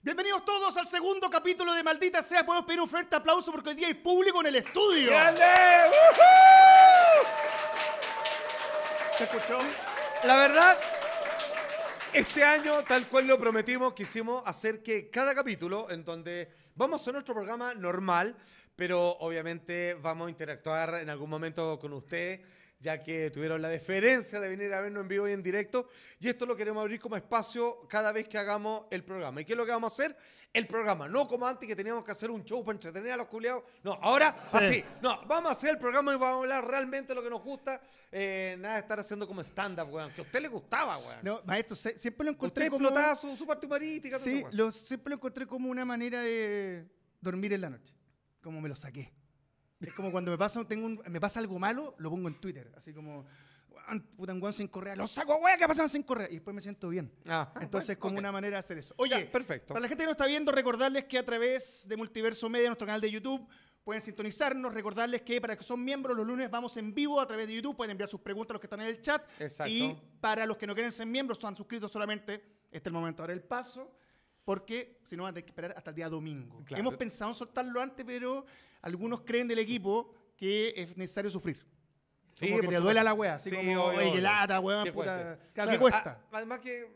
Bienvenidos todos al segundo capítulo de Maldita Sea. Podemos pedir un fuerte aplauso porque hoy día hay público en el estudio. ¡Grande! ¿Se escuchó? La verdad, este año, tal cual lo prometimos, quisimos hacer que cada capítulo, en donde vamos a nuestro programa normal, pero obviamente vamos a interactuar en algún momento con ustedes, ya que tuvieron la deferencia de venir a vernos en vivo y en directo. Y esto lo queremos abrir como espacio cada vez que hagamos el programa. ¿Y qué es lo que vamos a hacer? El programa. No como antes que teníamos que hacer un show para entretener a los culiados. No, ahora así. No, vamos a hacer el programa y vamos a hablar realmente de lo que nos gusta. Eh, nada de estar haciendo como stand-up, weón. Que a usted le gustaba, weón. No, maestro, siempre lo encontré usted como... explotaba su, su parte humorística. Sí, lo, siempre lo encontré como una manera de dormir en la noche. Como me lo saqué. Es como cuando me pasa, tengo me pasa algo malo, lo pongo en Twitter. Así como, puta, sin correa, lo saco, güey! que pasa sin correa. Y después me siento bien. Ah, ah, Entonces, es como una manera de hacer eso. Oye, perfecto. Para la gente que nos está viendo, recordarles que a través de Multiverso Media, nuestro canal de YouTube, pueden sintonizarnos. Recordarles que para que son miembros, los lunes vamos en vivo a través de YouTube. Pueden enviar sus preguntas a los que están en el chat. Exacto. Y para los que no quieren ser miembros, están suscritos solamente. Este es el momento. Ahora el paso porque si no van a tener que esperar hasta el día domingo. Hemos pensado en soltarlo antes, pero algunos creen del equipo que es necesario sufrir. Sí, como que te duela la weá, así como, oye, lata, weón, puta. ¿Qué cuesta? además que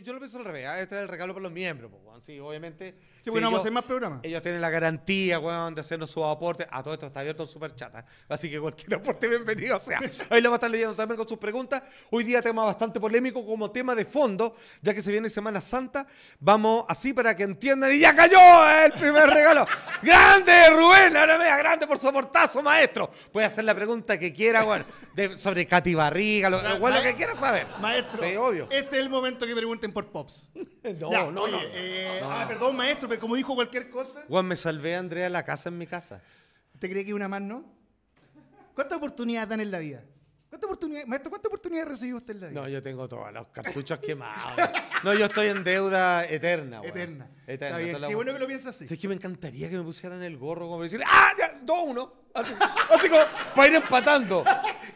yo, lo pienso al revés, ¿ah? este es el regalo para los miembros, po, Sí, obviamente. Sí, bueno, vamos a hacer más programas. Ellos tienen la garantía, weón, de hacernos su aporte. A todo esto está abierto súper chata. ¿eh? Así que cualquier aporte, bienvenido. O sea, ahí lo vamos a estar leyendo también con sus preguntas. Hoy día tema bastante polémico como tema de fondo, ya que se viene Semana Santa. Vamos así para que entiendan. Y ya cayó el primer regalo. ¡Grande, Rubén! Ahora vea, grande por su aportazo, maestro. Puede hacer la pregunta que quiera, weón, sobre Katy Barriga, lo, lo, que quiera saber. Maestro, este es el momento que pregunten por Pops. no, no, no. Eh, Ah, perdón, maestro, pero como dijo cualquier cosa. Juan, me salvé a Andrea la casa en mi casa. ¿Usted cree que una más no? ¿Cuántas oportunidades dan en la vida? ¿Cuántas oportunidades, maestro, cuántas oportunidades recibió usted en la vida? No, yo tengo todos los cartuchos quemados. No, yo estoy en deuda eterna, Eterna. Eterna. Qué bueno que lo piensa así. es que me encantaría que me pusieran el gorro como decir, ¡ah! 2-1. Así como para ir empatando.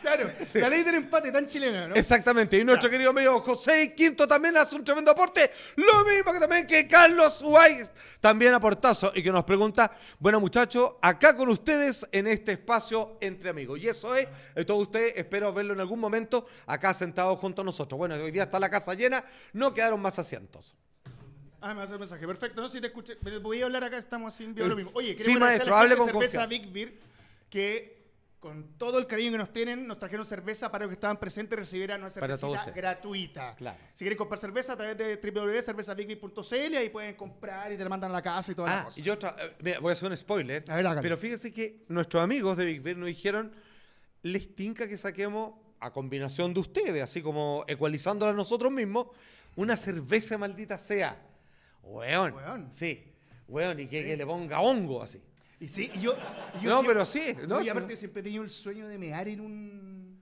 Claro, la ley del empate tan chilena, ¿no? Exactamente. Y nuestro querido amigo José Quinto también hace un tremendo aporte. Lo mismo que también que Carlos Huay, también aportazo. Y que nos pregunta, bueno muchachos, acá con ustedes en este espacio entre amigos. Y eso es, eh, todos ustedes, espero verlo en algún momento acá sentado junto a nosotros. Bueno, hoy día está la casa llena, no quedaron más asientos. Ah, me vas a dar mensaje. Perfecto. No, sé si te escuché. Voy a hablar acá, estamos sin vivo lo mismo. Oye, sí, maestro, hable con cerveza Big Beer que con todo el cariño que nos tienen, nos trajeron cerveza para los que estaban presentes recibirán una cervecita gratuita. Claro. Si quieren comprar cerveza a través de www.cervezabigbeer.cl, ahí pueden comprar y te la mandan a la casa y toda eso. la ah, cosa. Y yo eh, voy a hacer un spoiler. pero fíjense que nuestros amigos de Big Beer nos dijeron, les tinca que saquemos a combinación de ustedes, así como ecualizándola nosotros mismos, una cerveza maldita sea. Weón. Weón. Sí. Weón, y que, le ponga hongo así. Y sí, yo, no, pero sí. No, y aparte, yo siempre he tenido el sueño de mear en un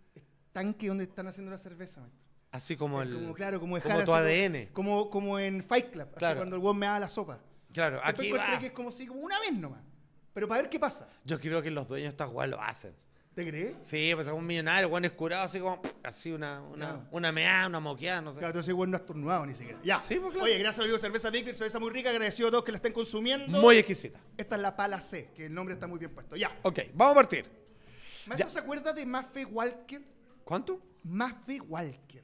tanque donde están haciendo la cerveza, Así como el. Como, claro, como, tu ADN. Como, como en Fight Club, así cuando el weón me da la sopa. Claro, aquí. Va. que es como, si como una vez nomás. Pero para ver qué pasa. Yo creo que los dueños de esta lo hacen. ¿Te crees? Sí, pues es un millonario, Bueno, es curado, así como, así una, una, una meada, una moqueada, no sé. Claro, entonces, igual no has tornado ni siquiera. Ya. Sí, pues, claro. Oye, gracias, amigo Cerveza Víctor. cerveza muy rica. Agradecido a todos que la estén consumiendo. Muy exquisita. Esta es la pala C, que el nombre está muy bien puesto. Ya. Ok, vamos a partir. Maestro, Ya. ¿se acuerda de Maffei Walker? ¿Cuánto? Maffei Walker.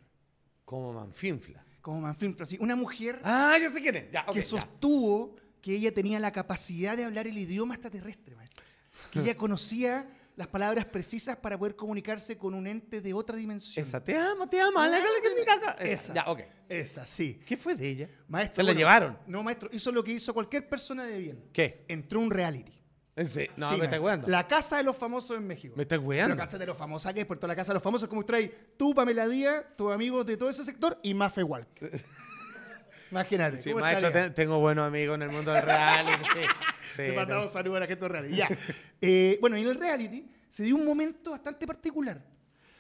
Como manfinfla. Como Manfinfla, sí. Una mujer Ah, ya sé quién es. Ya, ok, que sostuvo que ella tenía la capacidad de hablar el idioma extraterrestre, maestro. Que ella conocía las palabras precisas para poder comunicarse con un ente de otra dimensión. Esa, te amo, te amo. La, Esa, ya, ok. Esa, sí. ¿Qué fue de ella? Maestro. ¿Se la llevaron? No, maestro, hizo lo que hizo cualquier persona de bien. ¿Qué? Entró un reality. Sí. No, me estás cuidando La casa de los famosos en México. Me estás cuidando La casa de los famosos ¿qué es por toda la casa de los famosos, como trae tú, Pamela Díaz, tus amigos de todo ese sector y Mafe Walker. Imagínate. Sí, maestro, tengo buenos amigos en el mundo del reality. sí, Te mandamos saludos a la gente del reality. Ya. Eh, bueno, en el reality se dio un momento bastante particular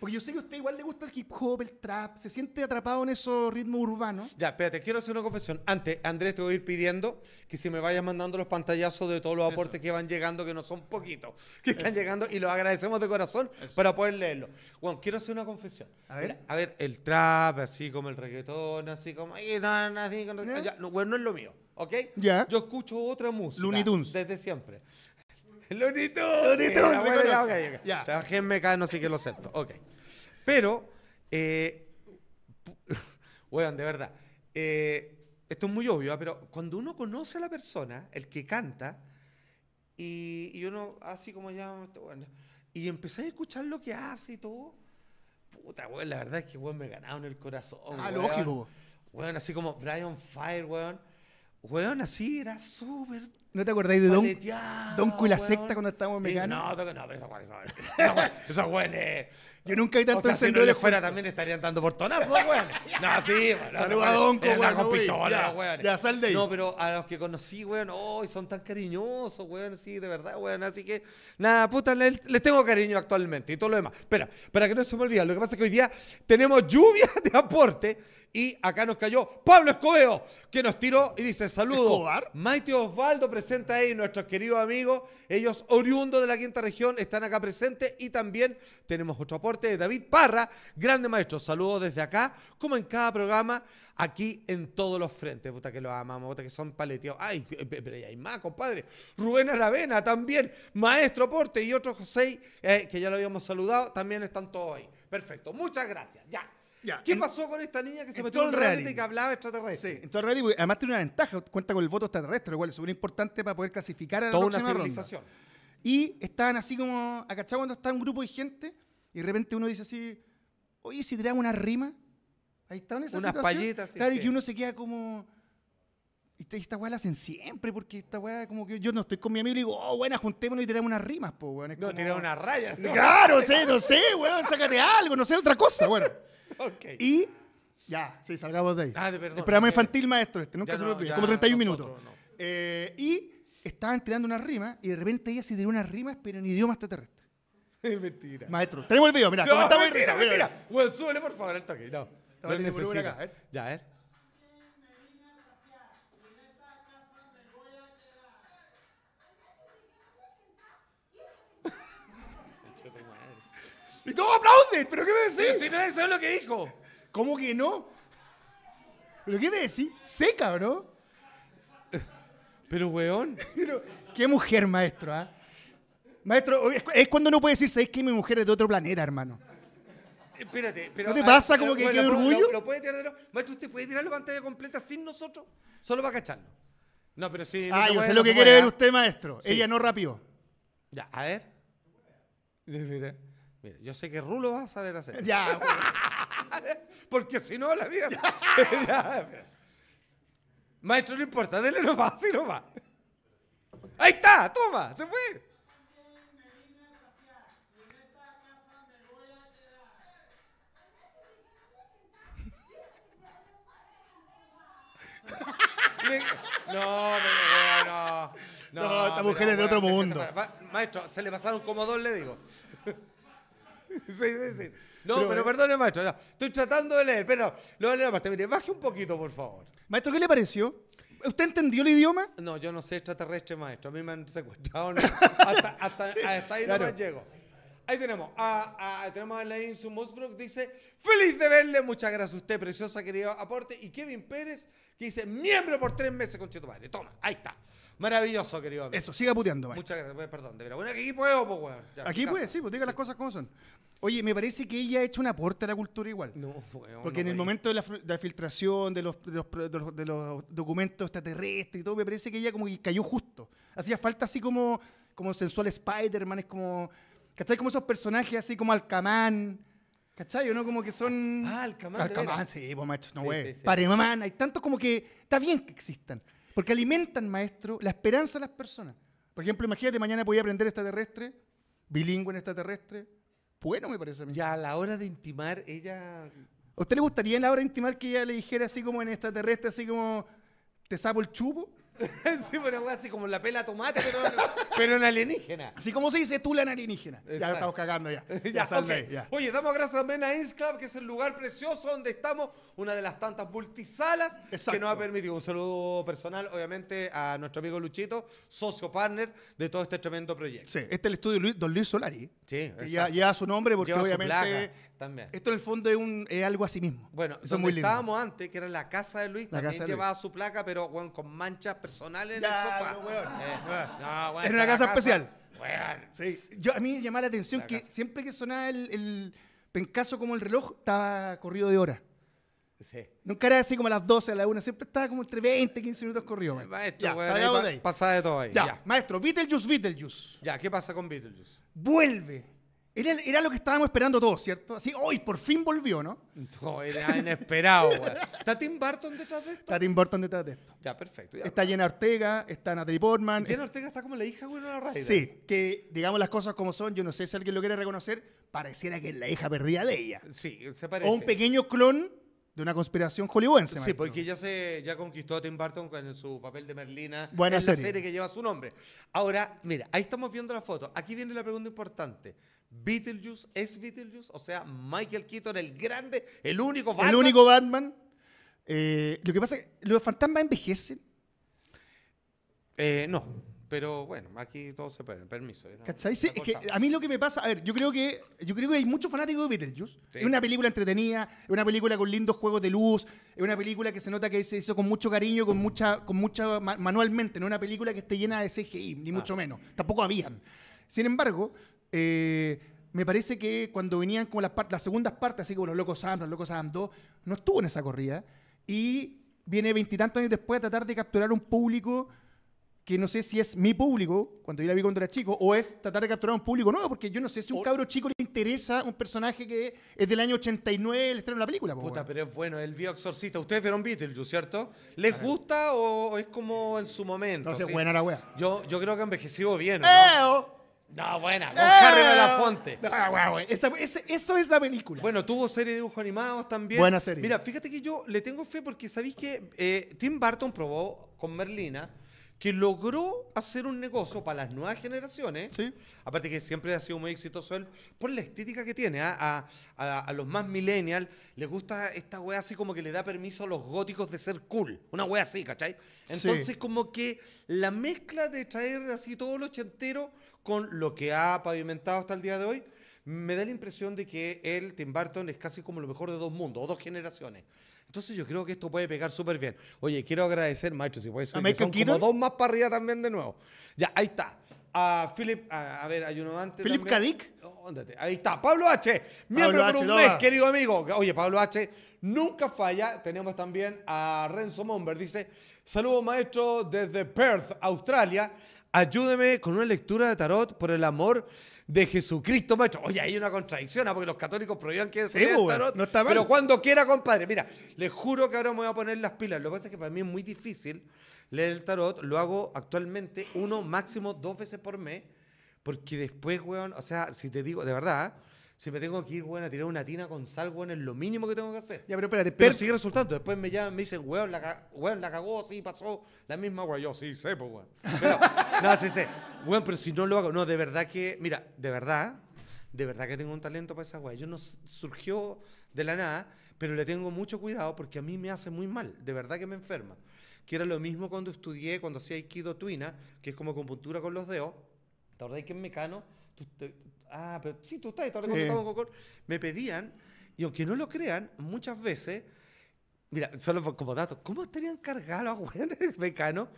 porque yo sé que a usted igual le gusta el hip hop, el trap, se siente atrapado en esos ritmos urbanos. Ya, espérate, quiero hacer una confesión. Antes, Andrés, te voy a ir pidiendo que si me vayas mandando los pantallazos de todos los aportes que van llegando, que no son poquitos, que están llegando y los agradecemos de corazón para poder leerlo. Bueno, quiero hacer una confesión. A ver. el trap, así como el reggaetón, así como. bueno, no es lo mío, ¿ok? Ya. Yo escucho otra música. Looney Tunes. Desde siempre. Lonito. Lonito. ya, okay, Ya. Trabajé en Mecano, así que lo acepto. Ok. Pero, eh, de verdad. Eh, esto es muy obvio, ¿ah? pero cuando uno conoce a la persona, el que canta, y, uno así como ya, bueno, este y empecé a escuchar lo que hace y todo, puta, weón, la verdad es que weón, me ganaron el corazón. Ah, lógico. Weón, así como Brian Fire, weón. Weón, así era súper. ¿No te acordáis de Don, Don y la secta cuando estábamos en Mecano? no, no, pero eso fue Eso Eso Esa yo nunca vi tanto o fuera también estarían dando portonazos, weón. No, sí, La weón. sal de No, pero a los que conocí, weón, hoy oh, son tan cariñosos, weón, sí, de verdad, weón. Así que, nada, puta, les, tengo cariño actualmente y todo lo demás. Espera, para que no se me olvide, lo que pasa es que hoy día tenemos lluvia de aporte y acá nos cayó Pablo Escobedo, que nos tiró y dice, saludos. Maite Osvaldo presenta ahí, nuestros queridos amigos, ellos oriundos de la quinta región, están acá presentes y también tenemos otro aporte de David Parra, grande maestro. Saludos desde acá, como en cada programa, aquí en todos los frentes. Puta que lo amamos, puta que son paleteados. Ay, eh, eh, pero hay más, compadre. Rubén Aravena también, maestro Porte y otros seis eh, que ya lo habíamos saludado, también están todos ahí. Perfecto, muchas gracias. Ya. ¿Qué pasó con esta niña que se metió en el reality, y que hablaba extraterrestre? Sí, en todo el reality, además tiene una ventaja, cuenta con el voto extraterrestre, lo cual es súper importante para poder clasificar a la Toda una civilización. Y estaban así como, acachados cuando está un grupo de gente y de repente uno dice así, oye, si tiramos una rima, ahí están esas Unas situación? payitas. Claro, y que uno se queda como... Y esta weá la hacen siempre, porque esta weá, como que yo no estoy con mi amigo y digo, oh, buena, juntémonos y tiramos unas rimas, po, weón. No, tiramos unas rayas. Claro, sí, no sé, weón, sácate algo, no sé, otra cosa, bueno. Y ya, sí, salgamos de ahí. Ah, de perdón. Esperamos infantil maestro este, nunca se lo como 31 minutos. Eh, y estaban tirando una rima y de repente ella se tiró unas rimas, pero en idioma extraterrestre. Es mentira. Maestro, tenemos el video, mira, no, comentamos mentira, risa, mentira. Mira, súbele por favor al toque. No, no necesito. Acá, ¿eh? Ya, a ver. Y todos aplauden, pero ¿qué me decís? Pero si no es lo que dijo. ¿Cómo que no? ¿Pero qué me decís? Seca, bro. Pero, weón. qué mujer, maestro, ¿ah? Maestro, es cuando no puede decir, ¿sabes que mi mujer es de otro planeta, hermano? Eh, espérate, pero. ¿No te pasa como que qué orgullo? puede Maestro, ¿usted puede tirar la pantalla completa sin nosotros? Solo para cacharlo. No, pero sí. Ah, yo sé lo que quiere ver ¿ah? usted, maestro. Ella no rapió. Ya, a ver. Mira, mira, yo sé que Rulo va a saber hacer. Ya, Porque si no, la vida. Maestro, no importa, dele si no va. Ahí está, toma, se fue. No, no, no. No, esta mujer es de otro mundo. Maestro, se le pasaron como dos, le digo. Sí, sí, sí. No, pero, perdone, maestro. estoy tratando de leer, pero no la parte. Mire, baje un poquito, por favor. Maestro, ¿qué le pareció? ¿Usted entendió el idioma? No, yo no sé extraterrestre, maestro. A mí me han secuestrado. Hasta, ahí no me llego. Ahí tenemos. A, a, tenemos a dice, feliz de verle, muchas gracias a usted, preciosa, querido aporte. Y Kevin Pérez, que dice, miembro por tres meses, con Toma, ahí está. Maravilloso, querido Eso, siga puteando, man. Muchas gracias, pues, perdón. Bueno, aquí puedo, pues, weón. Aquí puedes, sí, pues diga las cosas como son. Oye, me parece que ella ha hecho un aporte a la cultura igual. No, weón, Porque en el momento de la, filtración de los, documentos extraterrestres y todo, me parece que ella como que cayó justo. Hacía falta así como, como sensual Spider-Man, es como ¿Cachai? Como esos personajes así como Alcamán. ¿Cachai? ¿No? Como que son. Ah, Alcamán. Alcamán, sí, pues macho, no güey. para sí, hay tantos como que. Está bien que existan. Porque alimentan, maestro, la esperanza de las personas. Por ejemplo, imagínate, mañana podía aprender extraterrestre, bilingüe en extraterrestre. Bueno, me parece a mí. Ya a la hora de intimar, ella. ¿A usted le gustaría en la hora de intimar que ella le dijera así como en extraterrestre, así como. ¿Te sapo el chupo? sí, bueno, así como la pela tomate, pero, en alienígena. Así como se dice tula en alienígena. Ya estamos cagando ya. ya, Oye, damos gracias también a Insclub, que es el lugar precioso donde estamos, una de las tantas multisalas que nos ha permitido. Un saludo personal, obviamente, a nuestro amigo Luchito, socio partner de todo este tremendo proyecto. Sí, este es el estudio Luis, Don Luis Solari. Sí, ya su nombre porque obviamente esto en el fondo es, un, algo así mismo. Bueno, Eso donde estábamos antes, que era la casa de Luis, la también casa llevaba su placa, pero con manchas personales en el sofá. Eh, era una casa, especial. Yo, a mí me llamaba la atención que siempre que sonaba el, el pencaso como el reloj, estaba corrido de hora. Nunca era así como a las 12, a la 1. Siempre estaba como entre 20, 15 minutos corrido. ya, Pasaba de todo ahí. Ya, maestro, Beetlejuice, Beetlejuice. Ya, ¿qué pasa con Beetlejuice? Vuelve era, lo que estábamos esperando todos, ¿cierto? Así, hoy por fin volvió, ¿no? No, era inesperado, ¿Está Tim Burton detrás de esto? Está Tim Burton detrás de esto. Ya, perfecto. está Jenna Ortega, está Natalie Portman. Jenna Ortega está como la hija, güey, de la raíz. Sí, que digamos las cosas como son, yo no sé si alguien lo quiere reconocer, pareciera que es la hija perdida de ella. Sí, se parece. O un pequeño clon de una conspiración hollywoodense. Sí, porque ya se ya conquistó a Tim Burton con su papel de Merlina en la serie que lleva su nombre. Ahora, mira, ahí estamos viendo la foto. Aquí viene la pregunta importante. Beetlejuice es Beetlejuice, o sea, Michael Keaton, el grande, el único Batman. El único Batman. Eh, lo que pasa es que los fantasmas envejecen. Eh, no, pero bueno, aquí todo se puede. permiso. ¿Cachai? es que a mí lo que me pasa, a ver, yo creo que, yo creo que hay muchos fanáticos de Beetlejuice. Es una película entretenida, es una película con lindos juegos de luz, es una película que se nota que se hizo con mucho cariño, con mucha, con mucha manualmente, no es una película que esté llena de CGI, ni ah. mucho menos. Tampoco habían. Sin embargo, eh, me parece que cuando venían como las, partes, las segundas partes, así como los locos Sam, los locos Sam no estuvo en esa corrida. Y viene veintitantos años después a tratar de capturar un público que no sé si es mi público, cuando yo la vi cuando era chico, o es tratar de capturar un público nuevo, porque yo no sé si a un cabro chico le interesa un personaje que es del año 89, el estreno de la película. Puta, pero es bueno, él vio Exorcista. Ustedes vieron Beatles ¿cierto? ¿Les gusta o es como en su momento? No sé, buena la wea. Yo, yo creo que envejecido bien, ¿no? ¡Eh, oh! No, buena. Ah. No, eso es la película. Bueno, tuvo serie de dibujos animados también. Buena serie. Mira, fíjate que yo le tengo fe porque sabéis que eh, Tim Burton probó con Merlina que logró hacer un negocio para las nuevas generaciones. Sí. Aparte que siempre ha sido muy exitoso él por la estética que tiene. ¿ah? A, los más millennials les gusta esta wea así como que le da permiso a los góticos de ser cool. Una wea así, ¿cachai? Entonces como que la mezcla de traer así todo lo chantero con lo que ha pavimentado hasta el día de hoy, me da la impresión de que el Tim Burton es casi como lo mejor de dos mundos o dos generaciones. Entonces yo creo que esto puede pegar súper bien. Oye, quiero agradecer, maestro, si puedes son dos más para también de nuevo. Ya, ahí está. A Philip, a, ver, hay uno antes. ¿Philip Kadik? Oh, ahí está, Pablo H. Miembro Pablo por un mes, querido amigo. Oye, Pablo H. Nunca falla. Tenemos también a Renzo Momber. Dice, saludo maestro desde Perth, Australia. Ayúdeme con una lectura de tarot por el amor de Jesucristo, macho. Oye, hay una contradicción, ¿no? porque los católicos prohibían que se lea pues, tarot. No está Pero cuando quiera, compadre. Mira, les juro que ahora me voy a poner las pilas. Lo que pasa es que para mí es muy difícil leer el tarot. Lo hago actualmente uno, máximo dos veces por mes. Porque después, weón, o sea, si te digo, de verdad, si me tengo que ir, weón, a tirar una tina con sal, weón, es lo mínimo que tengo que hacer. Ya, pero espérate, pero sigue resultando. Después me llaman, me dicen, weón, la, ca... la cagó, sí, pasó. La misma, weón. Yo, sí, sé, pues, weón. no, sí, sé. Weón, pero si no lo hago, no, de verdad que, mira, de verdad, de verdad que tengo un talento para esa weón. Yo no surgió de la nada, pero le tengo mucho cuidado porque a mí me hace muy mal. De verdad que me enferma. Que era lo mismo cuando estudié, cuando hacía Aikido Twina, que es como con con los dedos. ¿Te acordáis que en Mecano? ah, pero sí, tú estás, estás sí. con Me pedían, y aunque no lo crean, muchas veces, mira, solo como dato, ¿cómo estarían cargados los weones mecanos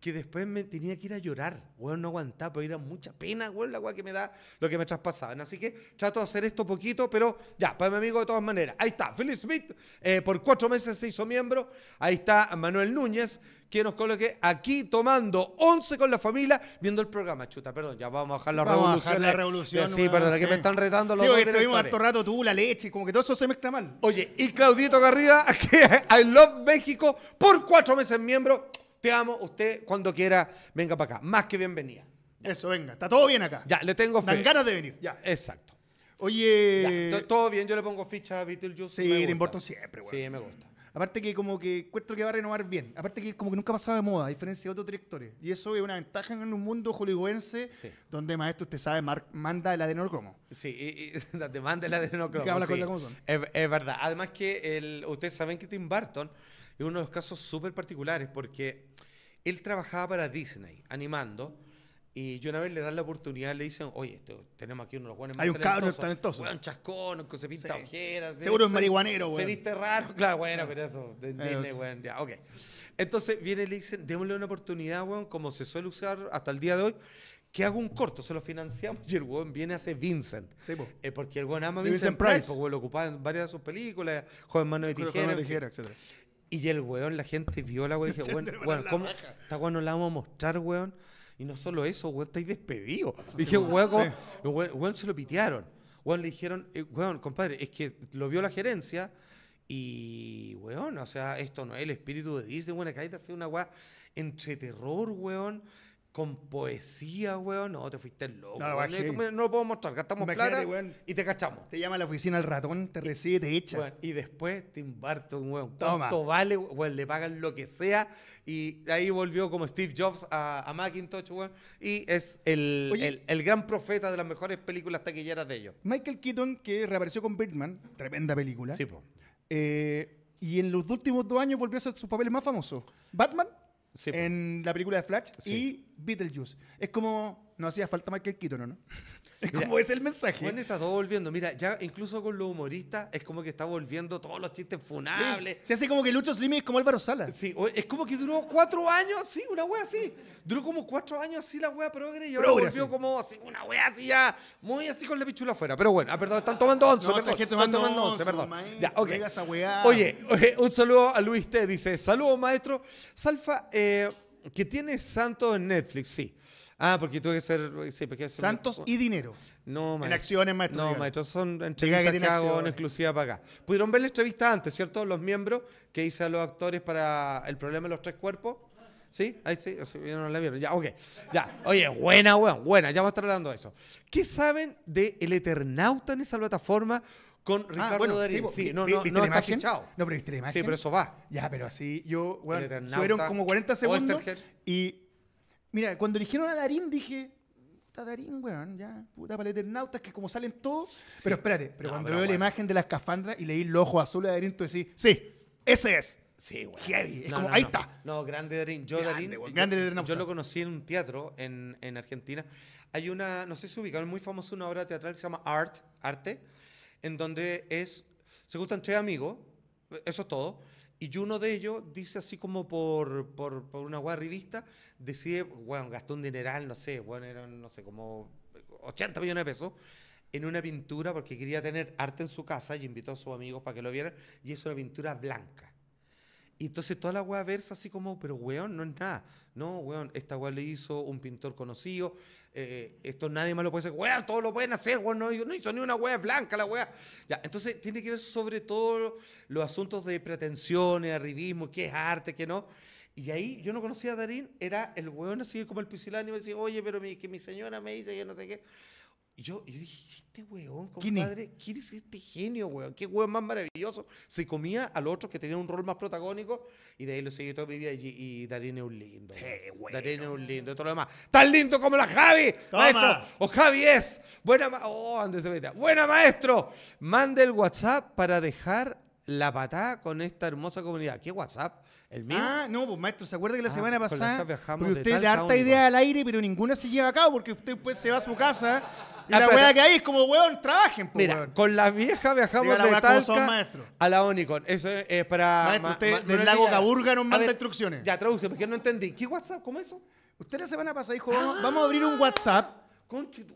que después me tenía que ir a llorar, güey no aguantaba, pero era mucha pena, güey la agua que me da lo que me traspasaban. Así que trato de hacer esto poquito, pero ya, para mi amigo de todas maneras. Ahí está, Philip Smith, eh, por cuatro meses se hizo miembro. Ahí está Manuel Núñez, que nos coloque aquí tomando once con la familia, viendo el programa. Chuta, perdón, ya vamos a bajar la revolución. la eh. revolución. sí, perdón, que me están retando los sí, dos estuvimos harto rato tú, la leche, como que todo eso se mezcla mal. Oye, y Claudito Garriga, aquí, I Love México, por cuatro meses miembro. Te amo, usted cuando quiera, venga para acá. Más que bienvenida. Eso, venga, está todo bien acá. Ya, le tengo fe. Dan ganas de venir, ya. Exacto. Oye. todo bien, yo le pongo ficha a Beetlejuice. Sí, te siempre, güey. Sí, me gusta. Aparte que como que cuento que va a renovar bien. Aparte que como que nunca pasaba de moda, a diferencia de otros directores. Y eso es una ventaja en un mundo hollywoodense donde, maestro, usted sabe, Mark manda el como. Sí, y, manda el adenocromo. Como Es, verdad. Además que el, ustedes saben que Tim Burton es uno de los casos súper particulares porque él trabajaba para Disney animando. Y yo una vez le dan la oportunidad, le dicen, oye, esto, tenemos aquí uno los buenos más Hay un cabrón talentoso. un chascón, que se pinta Seguro es marihuanero, güey. Se viste raro, claro, bueno, pero eso, eh, Disney, ya, ok. Entonces viene y le dicen, démosle una oportunidad, güey, como se suele usar hasta el día de hoy, que haga un corto, se lo financiamos y el güey viene a ser Vincent. Sí, eh, porque el güey ama Vincent, Vincent Price. Price. Porque lo ocupaba en varias de sus películas, Joven Mano de Tijera. Joven de Tijera, etcétera. Y el weón, la gente vio la weón y dije, weón, ¿cómo? Esta weón no la vamos a mostrar, weón. Y no solo eso, weón, ahí despedido. dije, weón, se lo pitearon. Weón le dijeron, eh, weón, compadre, es que lo vio la gerencia y, weón, o sea, esto no es el espíritu de Disney, weón, acá hay que hacer una weón entre terror, weón, con poesía, weón. No, te fuiste loco. No, lo puedo mostrar. Gastamos plata y te cachamos. Te llama a la oficina el ratón, te recibe, te echa. y después te Burton, weón. vale? Weón, le pagan lo que sea. Y ahí volvió como Steve Jobs a, a Macintosh, weón. Y es el, el, gran profeta de las mejores películas taquilleras de ellos. Michael Keaton, que reapareció con Batman, tremenda película. Sí, po. Eh, y en los últimos dos años volvió a ser sus papeles más famosos. Batman, en la película de Flash, Sí. y Beetlejuice. Es como, no hacía falta que el ¿o ¿no? Es como es el mensaje. Bueno, está todo volviendo. Mira, ya incluso con los humoristas es como que está volviendo todos los chistes funables. Sí. Se hace como que Lucho Slim es como Álvaro Sala. Sí, es como que duró cuatro años, sí, una wea así. Duró como cuatro años así la wea progre y ahora volvió como así, una wea así ya, muy así con la pichula afuera. Pero bueno, ah, perdón, están tomando once, no, perdón. Están tomando, tomando once, perdón. ya, okay. Oye, oye, un saludo a Luis T. Dice, saludos maestro. Salfa, eh que tiene Santos en Netflix, sí. Ah, porque tuve que ser. Eh, sí, porque Santos y dinero. No, maestro. En acciones, maestro. No, maestro, son entrevistas que, hago en exclusiva para acá. Pudieron ver la entrevista antes, ¿cierto? Los miembros que hice a los actores para El problema de los tres cuerpos. ¿Sí? Ahí sí, no la vieron. Ya, ok. Ya. Oye, buena, buena, buena. Ya vamos a estar hablando de eso. ¿Qué saben de El Eternauta en esa plataforma? Con ah, Ricardo Darín. Sí, sí no, no, no No, pero viste la imagen. Sí, pero eso va. Ya, pero así yo, bueno, fueron como 40 segundos. Y mira, cuando eligieron a Darín dije, puta Darín, weón, ya, puta para el Eternautas, que como salen todos. Pero espérate, pero cuando veo la imagen de la escafandra y leí el ojo azul a Darín, tú decís, sí, ese es. Sí, güey. Es como, ahí está. No, grande Darín. Yo, grande, Darín, grande yo, yo, lo conocí en un teatro en, en Argentina. Hay una, no sé si ubicaron, muy famoso una obra teatral que se llama Art, Arte, en donde es, se gustan tres amigos, eso es todo, y uno de ellos dice así como por, una guay revista, decide, bueno, gastó un dineral, no sé, bueno, eran, no sé, como 80 millones de pesos en una pintura porque quería tener arte en su casa y invitó a sus amigos para que lo vieran, y es una pintura blanca. Y entonces toda la weá versa así como, pero weón, no es nada. No, weón, esta weá le hizo un pintor conocido. Eh, esto nadie más lo puede hacer. Weón, todos lo pueden hacer, weón. No, no hizo ni una weá blanca la weá. Ya, entonces tiene que ver sobre todo los asuntos de pretensiones, arribismo, qué es arte, qué no. Y ahí yo no conocía a Darín, era el weón así como el y me decía, oye, pero mi, que mi señora me dice que no sé qué. Y yo, dije, este weón, compadre, ¿quién es? este genio, weón? ¿Qué weón más maravilloso? Se comía a los otros que tenía un rol más protagónico y de ahí lo seguí todo vivía allí. Y, y es un lindo. Sí, weón. Darín es un lindo, y todo lo demás. ¡Tan lindo como la Javi! Toma. ¡O Javi es! ¡Buena, ma oh, de ¡Buena maestro! Mande el WhatsApp para dejar la patada con esta hermosa comunidad. ¿Qué WhatsApp? ¿El mío? Ah, no, pues maestro, ¿se acuerda que la ah, semana pasada? Porque usted da harta idea al aire, pero ninguna se lleva a cabo porque usted después pues, se va a su casa y ah, la wea que hay es como, weón, trabajen, pues, Mira, con la vieja viajamos de a la Onicon. Eso es, para... Maestro, usted ma- del lago Caburga nos manda instrucciones. Ya, traduce, porque no entendí. ¿Qué WhatsApp? ¿Cómo eso? Usted la semana pasada dijo, ah. vamos, vamos a abrir un WhatsApp Conche tu-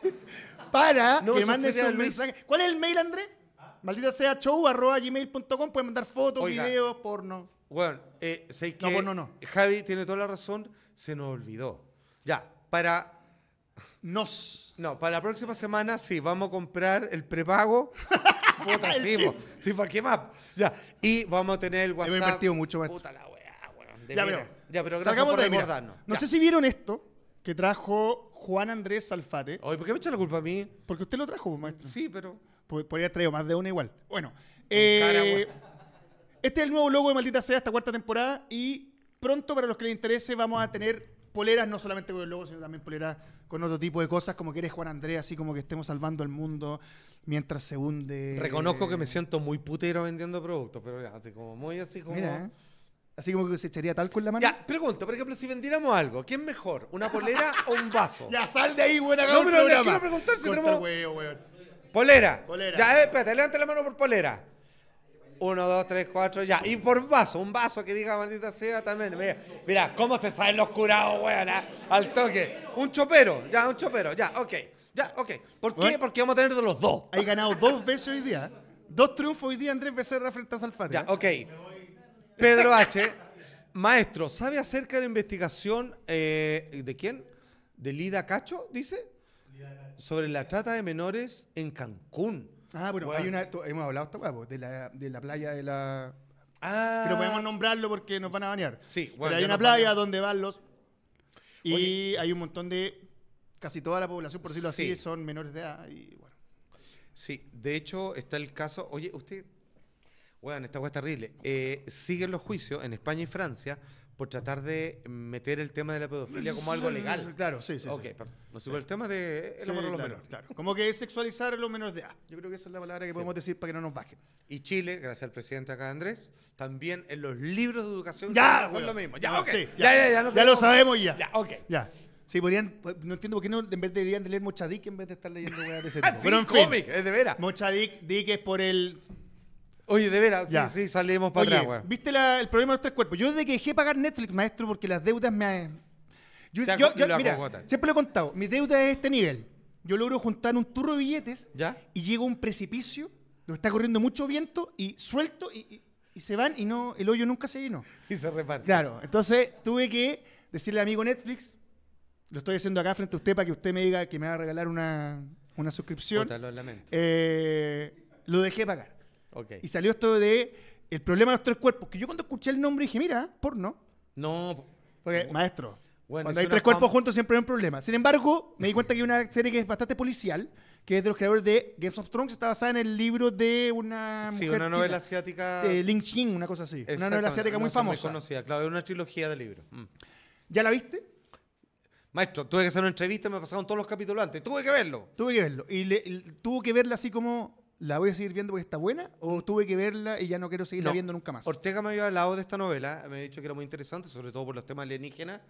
para que mandes un mensaje. ¿Cuál es el mail, André? Maldita sea show.gmail.com. Puede mandar fotos, videos, porno. Bueno, eh, sé que No, no. Javi tiene toda la razón, se nos olvidó. Ya, para nos. No, para la próxima semana sí, vamos a comprar el prepago. Puta, sí, sí, ¿para qué más? Ya. Y vamos a tener el WhatsApp. He invertido mucho más. Puta la Ya, pero, ya, pero gracias por recordarnos. no sé si vieron esto que trajo Juan Andrés Alfate. Oye, ¿por qué me echa la culpa a mí? Porque usted lo trajo, maestro. Sí, pero. Podría haber traído más de una igual. Bueno. Eh, este es el nuevo logo de Maldita Sea, esta cuarta temporada. Y pronto, para los que les interese, vamos a tener poleras, no solamente con el logo, sino también poleras con otro tipo de cosas, como que eres Juan Andrés, así como que estemos salvando el mundo mientras se hunde. Reconozco que me eh, siento muy putero vendiendo productos, pero así como muy así como. ¿eh? Así como que se echaría tal en la mano. Ya, pregunto, por ejemplo, si vendiéramos algo, ¿quién mejor? ¿Una polera o un vaso? Ya, sal de ahí, buena No, pero quiero preguntar si Polera. polera. Ya, eh, espérate, levante la mano por polera. Uno, dos, tres, cuatro, ya. Y por vaso, un vaso que diga maldita sea también. Mira, cómo se saben los curados, weón, ¿ah? al toque. Un chopero, ya, un chopero, ya, ok. Ya, ok. ¿Por qué? Porque vamos a tener de los dos. Hay ganado dos veces hoy día. Dos triunfos hoy día Andrés Becerra frente a Salfate. Ya, ¿eh? ok. Pedro H. Maestro, ¿sabe acerca de la investigación eh, de quién? ¿De Lida Cacho, dice? Sobre la trata de menores en Cancún. Ah, bueno, hay una, hemos hablado esta de la, playa de la. Ah. Pero podemos nombrarlo porque nos van a bañar. Sí, bueno, Pero hay una playa donde van los. Y hay un montón de. Casi toda la población, por decirlo así, son menores de edad. Sí, de hecho está el caso. Oye, usted. Bueno, esta cosa es terrible. Eh, siguen los juicios en España y Francia por tratar de meter el tema de la pedofilia como algo legal. Claro, sí, sí. Ok, sí. No, el tema de Como que es sexualizar a los menores de A. yo creo que esa es la palabra que podemos decir para que no nos bajen. Y Chile, gracias al presidente acá, Andrés, también en los libros de educación ya, es lo mismo. Ya, ya, ya, ya, ya, ya lo sabemos ya. Ya, ok. Ya. Sí, podrían, pues, no entiendo por qué no, en vez de deberían de leer Mochadic en vez de estar leyendo weas de ah, Pero en cómic, es de veras. Mochadic, Dick es por el Oye, de veras, sí, salimos para atrás, ¿Viste el problema de los tres cuerpos? Yo desde que dejé pagar Netflix, maestro, porque las deudas me. Yo, yo, siempre lo he contado, mi deuda es de este nivel. Yo logro juntar un turro de billetes y llego a un precipicio donde está corriendo mucho viento y suelto y, se van y no el hoyo nunca se llenó. Y se reparte. Claro, entonces tuve que decirle al amigo Netflix, lo estoy haciendo acá frente a usted para que usted me diga que me va a regalar una, suscripción. lamento. Eh, lo dejé pagar. Y salió esto de El problema de los tres cuerpos, que yo cuando escuché el nombre dije, mira, porno. No. Porque, maestro, cuando hay tres cuerpos juntos siempre hay un problema. Sin embargo, me di cuenta que hay una serie que es bastante policial, que es de los creadores de Games of Thrones, está basada en el libro de una Sí, una novela asiática... Link Ling una cosa así. una novela asiática muy famosa. conocida, claro, es una trilogía de libros. Mm. ¿Ya la viste? Maestro, tuve que hacer una entrevista, me pasaron todos los capítulos antes. Tuve que verlo. Tuve que verlo. Y, le, tuvo que verla así como ¿La voy a seguir viendo porque está buena? ¿O tuve que verla y ya no quiero seguirla viendo nunca más? Ortega me había hablado de esta novela, me ha dicho que era muy interesante, sobre todo por los temas alienígenas.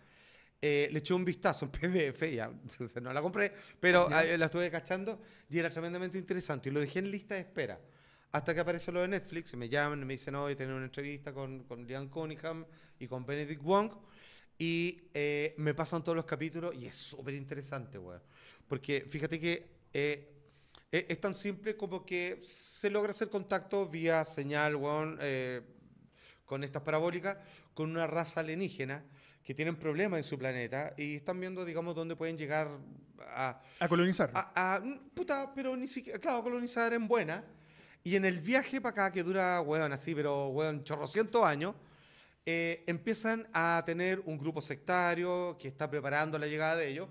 Eh, le eché un vistazo en PDF, ya, no la compré, pero la estuve cachando y era tremendamente interesante. Y lo dejé en lista de espera. Hasta que aparece lo de Netflix y me llaman y me dicen, hoy tener una entrevista con, con Liam Cunningham y con Benedict Wong. Y eh, me pasan todos los capítulos y es súper interesante, güey. Porque fíjate que eh, eh, es tan simple como que se logra hacer contacto vía señal, weón, eh, con estas parabólicas, con una raza alienígena que tienen problemas en su planeta y están viendo, digamos, dónde pueden llegar a... A colonizar. A, puta, pero ni siquiera... Claro, colonizar en buena. Y en el viaje para acá, que dura, weón, así, pero, weón, chorrocientos años, eh, empiezan a tener un grupo sectario que está preparando la llegada de ellos.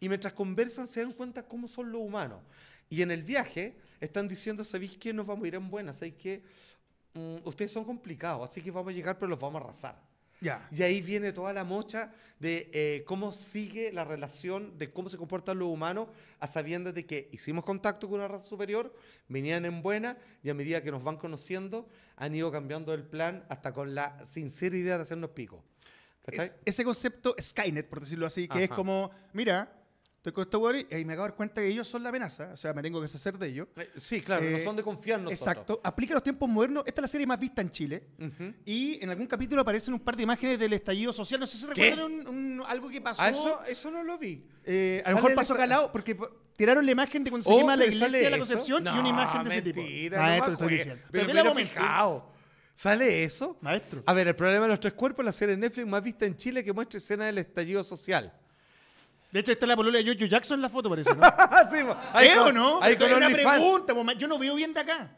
Y mientras conversan se dan cuenta cómo son los humanos. Y en el viaje están diciendo, ¿sabéis qué? Nos vamos a ir en buenas, ¿sabéis que mm, ustedes son complicados, así que vamos a llegar, pero los vamos a arrasar. Ya. Y ahí viene toda la mocha de eh, cómo sigue la relación, de cómo se comportan los humanos, a sabiendas de que hicimos contacto con una raza superior, venían en buena, y a medida que nos van conociendo, han ido cambiando el plan hasta con la sincera idea de hacernos pico. ese concepto Skynet, por decirlo así, que es como, mira, Estoy con estos hueones y me acabo de dar cuenta que ellos son la amenaza, o sea, me tengo que deshacer de ellos. Eh, sí, claro, no eh, son de confiar nosotros. Exacto. Aplica los tiempos modernos. Esta es la serie más vista en Chile. Y en algún capítulo aparecen un par de imágenes del estallido social. No sé si recuerdan algo que pasó. Ah, eso, no lo vi. Eh, a lo mejor pasó calado, porque tiraron la imagen de cuando se oh, quema la iglesia de la Concepción y una imagen de ese tipo. Maestro, no estoy diciendo. Pero, fijado. ¿Sale eso? Maestro. A ver, el problema de los tres cuerpos, la serie Netflix más vista en Chile que muestra escenas del estallido social. De hecho, está la polola de Jojo Jackson en la foto, parece, ¿no? sí, ¿Eh ¿Hay no? Hay con una pregunta, yo no veo bien de acá.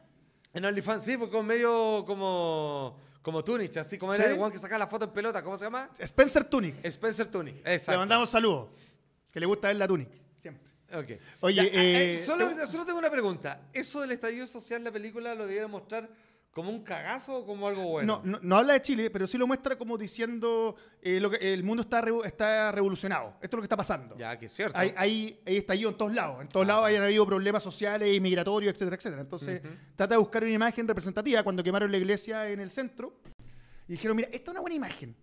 En OnlyFans, sí, porque medio como... Como Tunich, así como era el guan que sacaba la foto en pelota, ¿cómo se llama? Spencer Tunic. Spencer Tunic, exacto. Le mandamos saludos. Que le gusta ver la Tunic, siempre. Ok. Oye, eh, eh, eh solo, tengo una pregunta. ¿Eso del estallido social, la película, lo debiera mostrar ¿Como un cagazo o como algo bueno? No, no, habla de Chile, pero sí lo muestra como diciendo eh, lo que, el mundo está, está revolucionado. Esto es lo que está pasando. Ya, que es cierto. Hay, hay, hay estallido en todos lados. En todos lados ah. hayan habido problemas sociales, migratorios, etcétera, etcétera. Entonces, trata de buscar una imagen representativa. Cuando quemaron la iglesia en el centro, y dijeron, mira, esta es una buena imagen.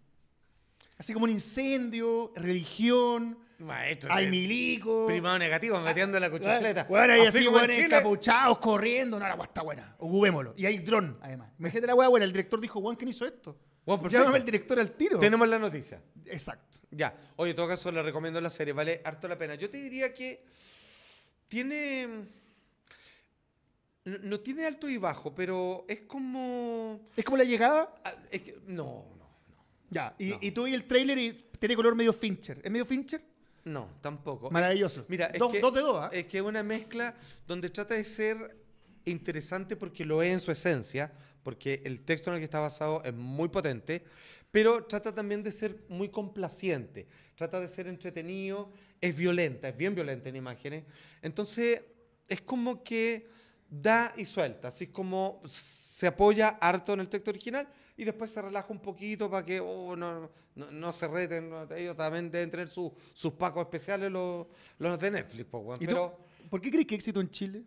Así como un incendio, religión. Maestro. Hay eh, milicos... Primado negativo, ah, metiendo la cuchufleta. Bueno, y así, bueno, encapuchados, corriendo. No, la guay está buena. Ocupémoslo. Y hay dron, además. Me Imagínate la weá buena. El director dijo, Juan, ¿quién hizo esto? Bueno, Llámame el director al tiro. Tenemos la noticia. Exacto. Ya. Oye, en todo caso, le recomiendo la serie. Vale harto la pena. Yo te diría que tiene... No, tiene alto y bajo, pero es como... ¿Es como la llegada? Ah, es que, no, y, tú y el trailer y tiene color medio Fincher. ¿Es medio Fincher? No, tampoco. Maravilloso. Mira, es dos, que, de dos. ¿ah? Es que es una mezcla donde trata de ser interesante porque lo es en su esencia, porque el texto en el que está basado es muy potente, pero trata también de ser muy complaciente, trata de ser entretenido, es violenta, es bien violenta en imágenes. Entonces, es como que da y suelta, así como se apoya harto en el texto original, y después se relaja un poquito para que oh, no, se reten. No, ellos también deben tener sus pacos especiales los, de Netflix. Po, pues, ¿Y ¿Por qué crees que éxito en Chile?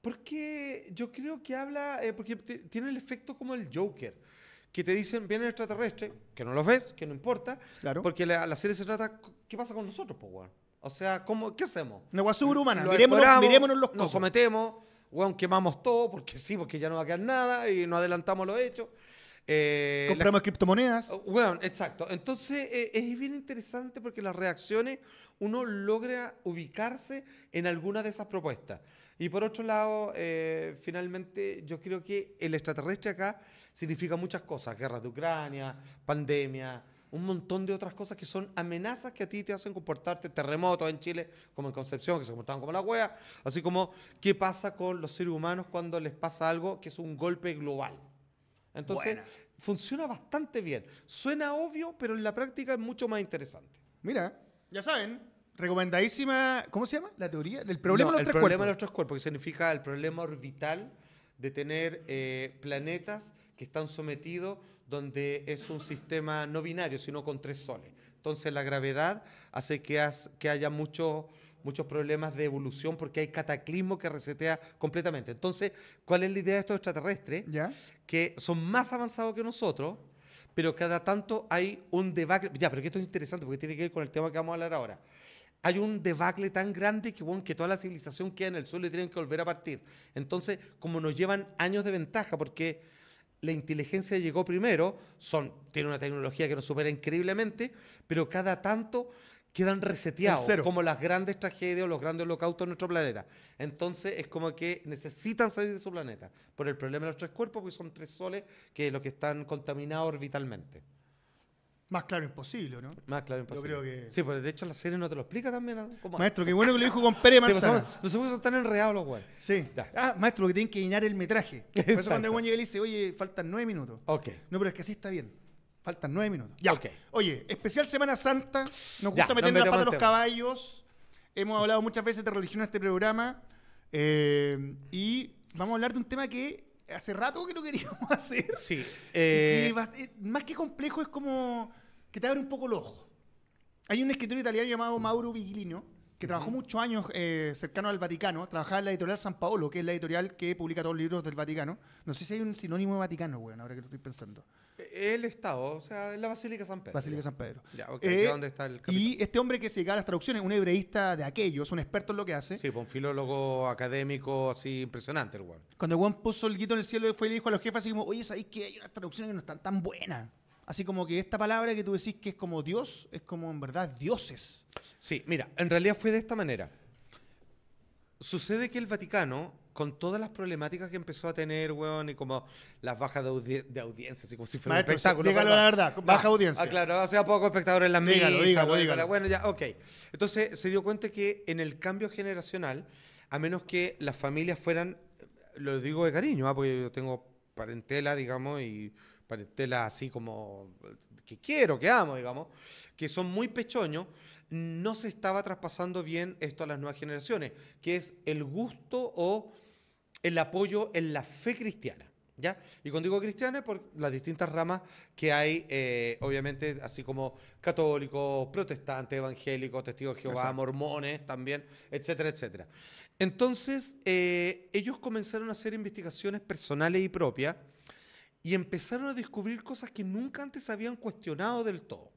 Porque yo creo que habla, eh, porque tiene el efecto como el Joker que te dicen vienen extraterrestre, que no los ves, que no importa, claro. porque la, la, serie se trata, ¿qué pasa con nosotros, po, pues, weón? O sea, ¿cómo, ¿qué hacemos? humana, mirémonos, los Nos sometemos, weón, quemamos todo, porque sí, porque ya no va a quedar nada y no adelantamos los hechos. Eh, Compramos criptomonedas. Bueno, oh, exacto. Entonces eh, es bien interesante porque las reacciones uno logra ubicarse en alguna de esas propuestas. Y por otro lado, eh, finalmente yo creo que el extraterrestre acá significa muchas cosas. guerras de Ucrania, pandemia, un montón de otras cosas que son amenazas que a ti te hacen comportarte. Terremotos en Chile, como en Concepción, que se comportaban como la hueá. Así como, ¿qué pasa con los seres humanos cuando les pasa algo que es un golpe global? Entonces, funciona bastante bien. Suena obvio, pero en la práctica es mucho más interesante. Mira, ya saben, recomendadísima, ¿cómo se llama? La teoría del problema de los cuerpos. El problema de los tres cuerpos, que significa el problema orbital de tener eh, planetas que están sometidos donde es un sistema no binario, sino con tres soles. Entonces la gravedad hace que, haya mucho muchos problemas de evolución porque hay cataclismo que resetea completamente. Entonces, ¿cuál es la idea de estos extraterrestres? ¿Ya? Que son más avanzados que nosotros, pero cada tanto hay un debacle. Ya, pero que esto es interesante porque tiene que ver con el tema que vamos a hablar ahora. Hay un debacle tan grande que, que toda la civilización queda en el suelo y tienen que volver a partir. Entonces, como nos llevan años de ventaja, porque la inteligencia llegó primero, son, tiene una tecnología que nos supera increíblemente, pero cada tanto quedan reseteados, como las grandes tragedias o los grandes holocaustos de nuestro planeta. Entonces es como que necesitan salir de su planeta por el problema de los tres cuerpos, porque son tres soles que es lo que están contaminados orbitalmente. Más claro imposible, ¿no? Más claro imposible. Yo creo que... Sí, pero pues, de hecho la serie no te lo explica también. Maestro, qué bueno que lo dijo con Pérez pues, Manzana. No los supuestos están enredados los Sí. Ah, maestro, porque tienen que llenar el metraje. Por eso cuando el güey llega y dice, oye, faltan nueve minutos. Ok. No, pero es que así está bien. Faltan nueve minutos. Ya. Oye, especial Semana Santa. Nos gusta meterme la pata a los caballos. Hemos hablado muchas veces de religión en este programa. Eh, y vamos a hablar de un tema que hace rato que lo queríamos hacer. Sí. Eh, eh, más que complejo es como que te abre un poco el ojo. Hay un escritor italiano llamado Mauro Vigilino que trabajó muchos años eh, cercano al Vaticano, trabajaba en la editorial San Paolo, que es la editorial que publica todos los libros del Vaticano. No sé si hay un sinónimo de Vaticano, weón, ahora que lo estoy pensando. Eh, el Estado, o sea, es la Basílica San Pedro. Basílica San Pedro. Ya, eh, ¿Dónde está el y este hombre que se llega a las traducciones, un hebreísta de aquellos, un experto en lo que hace. Sí, fue pues, un filólogo académico así impresionante el weón. Cuando el güey puso el guito en el cielo, fue y le dijo a los jefes así como, oye, ¿sabéis que hay unas traducciones que no están tan buenas? Así como que esta palabra que tú decís que es como Dios, es como en verdad dioses. Sí, mira, en realidad fue de esta manera. Sucede que el Vaticano, con todas las problemáticas que empezó a tener, weón, y como las bajas de, de como si fuera un espectáculo. Dígalo la verdad, baja ah, audiencia. Ah, claro, o poco espectadores en la Dígalo, dígalo, dígalo, Bueno, ya, ok. Entonces se dio cuenta que en el cambio generacional, a menos que las familias fueran, lo digo de cariño, ¿ah? porque yo tengo parentela, digamos, y parentelas así como que quiero, que amo, digamos, que son muy pechoños, no se estaba traspasando bien esto a las nuevas generaciones, que es el gusto o el apoyo en la fe cristiana. ¿Ya? Y cuando digo cristiana, por las distintas ramas que hay, eh, obviamente, así como católicos, protestantes, evangélicos, testigos de Jehová, mormones también, etcétera, etcétera. Entonces, eh, ellos comenzaron a hacer investigaciones personales y propias y empezaron a descubrir cosas que nunca antes habían cuestionado del todo.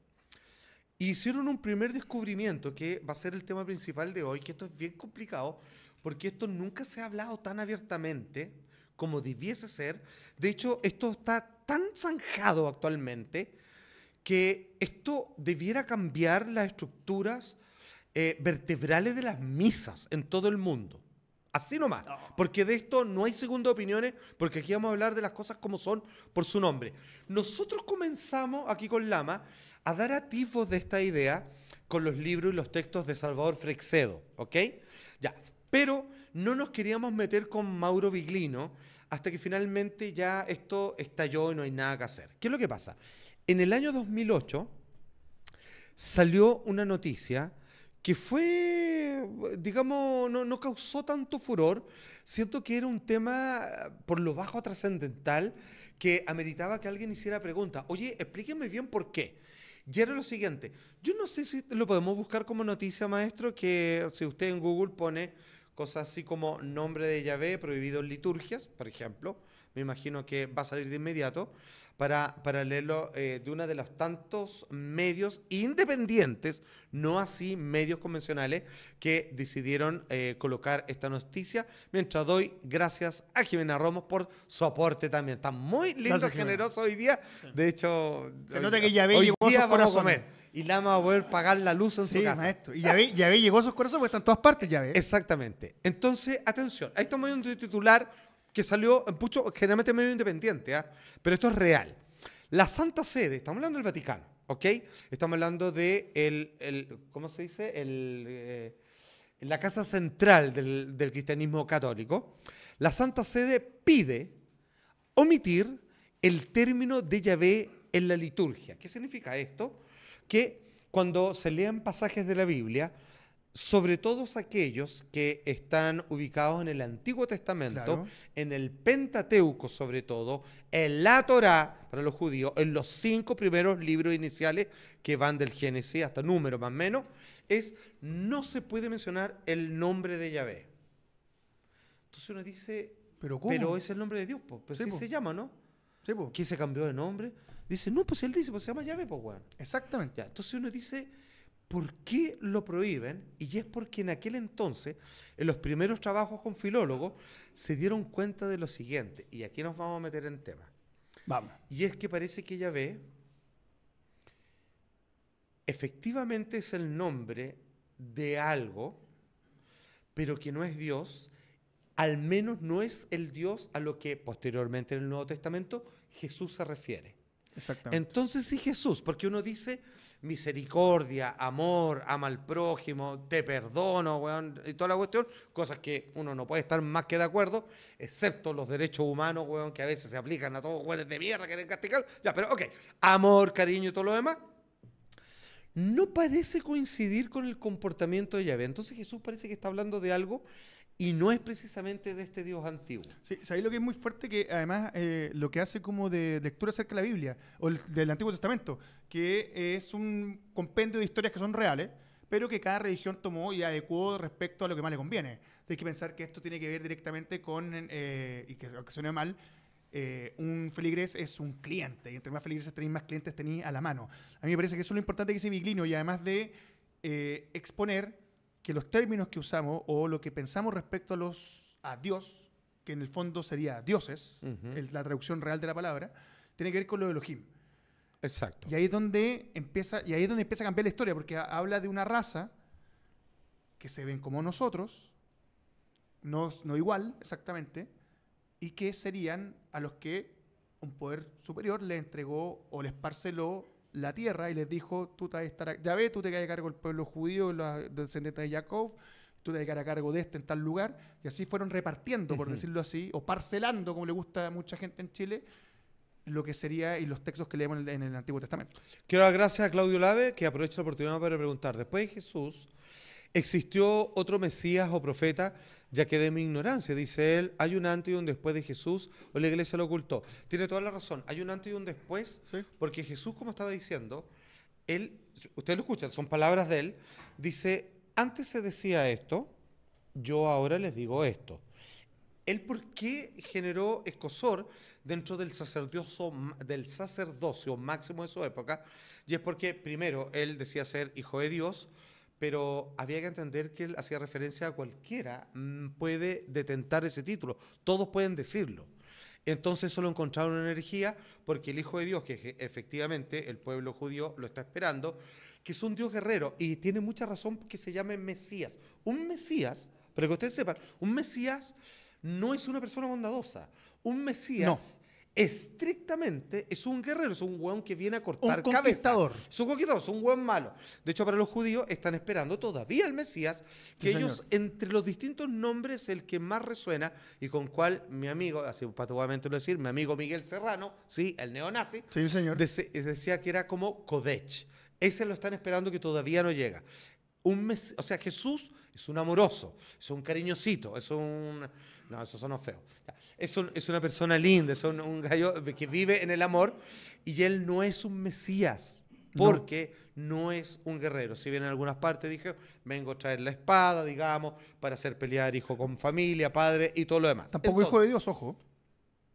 Hicieron un primer descubrimiento que va a ser el tema principal de hoy, que esto es bien complicado porque esto nunca se ha hablado tan abiertamente como debiese ser. De hecho, esto está tan zanjado actualmente que esto debiera cambiar las estructuras eh, vertebrales de las misas en todo el mundo. Así nomás. Porque de esto no hay segunda opiniones, porque aquí vamos a hablar de las cosas como son por su nombre. Nosotros comenzamos aquí con Lama a dar atisbos de esta idea con los libros y los textos de Salvador Frexedo, ¿ok? Ya. Pero no nos queríamos meter con Mauro Viglino hasta que finalmente ya esto estalló y no hay nada que hacer. ¿Qué es lo que pasa? En el año 2008 salió una noticia que fue, digamos, no, no, causó tanto furor. Siento que era un tema eh, por lo bajo trascendental que ameritaba que alguien hiciera pregunta. Oye, explíqueme bien por qué. Y era lo siguiente, yo no sé si lo podemos buscar como noticia, maestro, que si usted en Google pone cosas así como nombre de Yahvé, prohibido en liturgias, por ejemplo, me imagino que va a salir de inmediato para, leerlo eh, de una de los tantos medios independientes, no así medios convencionales, que decidieron eh, colocar esta noticia. Mientras doy gracias a Jimena Romos por su aporte también. Está muy lindo, y generoso hoy día. De hecho, se hoy, que día vamos a comer y la va a poder pagar la luz en su casa. maestro. Y ya ve, llegó a sus corazones porque en todas partes, ve Exactamente. Entonces, atención. Ahí estamos viendo un titular que salió, eh, pucho, generalmente medio independiente, ¿ah? pero esto es real. La Santa Sede, estamos hablando del Vaticano, ¿ok? Estamos hablando de el, ¿cómo se dice? El, eh, la casa central del, cristianismo católico. La Santa Sede pide omitir el término de Yahvé en la liturgia. ¿Qué significa esto? Que cuando se lean pasajes de la Biblia, sobre todos aquellos que están ubicados en el Antiguo Testamento, en el Pentateuco sobre todo, en la Torá para los judíos, en los cinco primeros libros iniciales que van del Génesis hasta números más o menos, es no se puede mencionar el nombre de Yahvé. Entonces uno dice, pero, cómo? pero es el nombre de Dios, pues, sí, se llama, ¿no? Sí, ¿Quién se cambió de nombre? Dice, no, pues él dice, pues se llama Yahvé, pues bueno. Exactamente. entonces uno dice, ¿Por qué lo prohíben? Y es porque en aquel entonces, en los primeros trabajos con filólogos, se dieron cuenta de lo siguiente, y aquí nos vamos a meter en tema. Vamos. Y es que parece que ve, efectivamente es el nombre de algo, pero que no es Dios, al menos no es el Dios a lo que posteriormente en el Nuevo Testamento Jesús se refiere. Exactamente. Entonces, sí Jesús, porque uno dice, misericordia, amor, ama al prójimo, te perdono, weón, y toda la cuestión, cosas que uno no puede estar más que de acuerdo, excepto los derechos humanos, weón, que a veces se aplican a todos weones de mierda que quieren castigar, ya, pero ok, amor, cariño y todo lo demás, no parece coincidir con el comportamiento de Yahvé. Entonces Jesús parece que está hablando de algo y no es precisamente de este Dios antiguo. Sí, ¿sabéis lo que es muy fuerte? Que además eh, lo que hace como de lectura acerca de la Biblia, o del Antiguo Testamento, que es un compendio de historias que son reales, pero que cada religión tomó y adecuó respecto a lo que más le conviene. Hay que pensar que esto tiene que ver directamente con, eh, y que aunque suene mal, eh, un feligres es un cliente, y entre más feligreses tenéis, más clientes tenéis a la mano. A mí me parece que eso es lo importante que dice Viglino, y además de exponer los términos que usamos o lo que pensamos respecto a los a Dios, que en el fondo sería dioses, la traducción real de la palabra, tiene que ver con lo de Elohim. Exacto. Y ahí es donde empieza, y ahí es donde empieza a cambiar la historia, porque habla de una raza que se ven como nosotros, no, no igual exactamente, y que serían a los que un poder superior le entregó o les parceló la tierra y les dijo, tú te ya ves, tú te quedas a cargo del pueblo judío, los descendientes de Jacob, tú te vas a cargo de este en tal lugar, y así fueron repartiendo, por decirlo así, o parcelando, como le gusta a mucha gente en Chile, lo que sería y los textos que leemos en el, Antiguo Testamento. Quiero dar gracias a Claudio Lave, que aprovecha la oportunidad para preguntar, después de Jesús, Existió otro Mesías o profeta, ya que de mi ignorancia, dice él, hay un antes y un después de Jesús, o la iglesia lo ocultó. Tiene toda la razón, hay un antes y un después, porque Jesús, como estaba diciendo, él, ustedes lo escuchan, son palabras de él, dice, antes se decía esto, yo ahora les digo esto. Él por qué generó escosor dentro del sacerdocio, del sacerdocio máximo de su época, y es porque primero él decía ser hijo de Dios, pero había que entender que él hacía referencia a cualquiera mm, puede detentar ese título, todos pueden decirlo. Entonces solo encontraron energía porque el Hijo de Dios, que efectivamente el pueblo judío lo está esperando, que es un Dios guerrero y tiene mucha razón que se llame Mesías. Un Mesías, para que ustedes sepan, un Mesías no es una persona bondadosa. Un Mesías estrictamente es un guerrero, es un weón que viene a cortar un conquistador. Es un conquistador, es un weón malo. De hecho, para los judíos están esperando todavía el Mesías, que ellos, entre los distintos nombres, el que más resuena y con cual mi amigo, así patogamente lo decir, mi amigo Miguel Serrano, sí, el neonazi, señor. decía que era como Kodech. Ese lo están esperando que todavía no llega. Un mes, o sea, Jesús es un amoroso, es un cariñosito, es un no, esos son feos. Es, es una persona linda, es un, gallo que vive en el amor y él no es un mesías, porque no. es un guerrero. Si bien en algunas partes dije, vengo a traer la espada, digamos, para hacer pelear hijo con familia, padre y todo lo demás. Tampoco es hijo de Dios, ojo.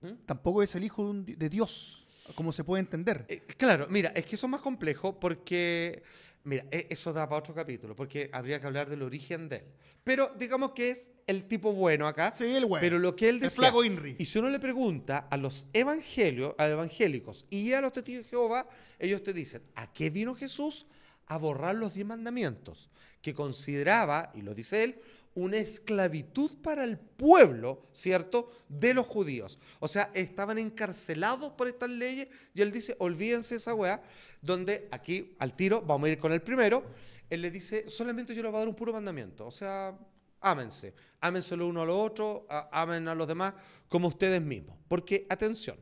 ¿Mm? Tampoco es el hijo de, Dios, como se puede entender. Eh, claro, mira, es que eso es más complejo porque Mira, e, eso da para otro capítulo, porque habría que hablar del origen de él. Pero digamos que es el tipo bueno acá. Sí, el bueno. Pero lo que él decía... El Inri. Y si uno le pregunta a los evangelios, a los evangélicos y a los testigos de Jehová, ellos te dicen, ¿a qué vino Jesús? A borrar los diez mandamientos, que consideraba, y lo dice él, una esclavitud para el pueblo, ¿cierto?, de los judíos. O sea, estaban encarcelados por estas leyes y él dice, olvídense esa weá, donde aquí al tiro, vamos a ir con el primero, él le dice, solamente yo les voy a dar un puro mandamiento, o sea, ámense, ámense lo uno a lo otro, amen a los demás como ustedes mismos. Porque, atención,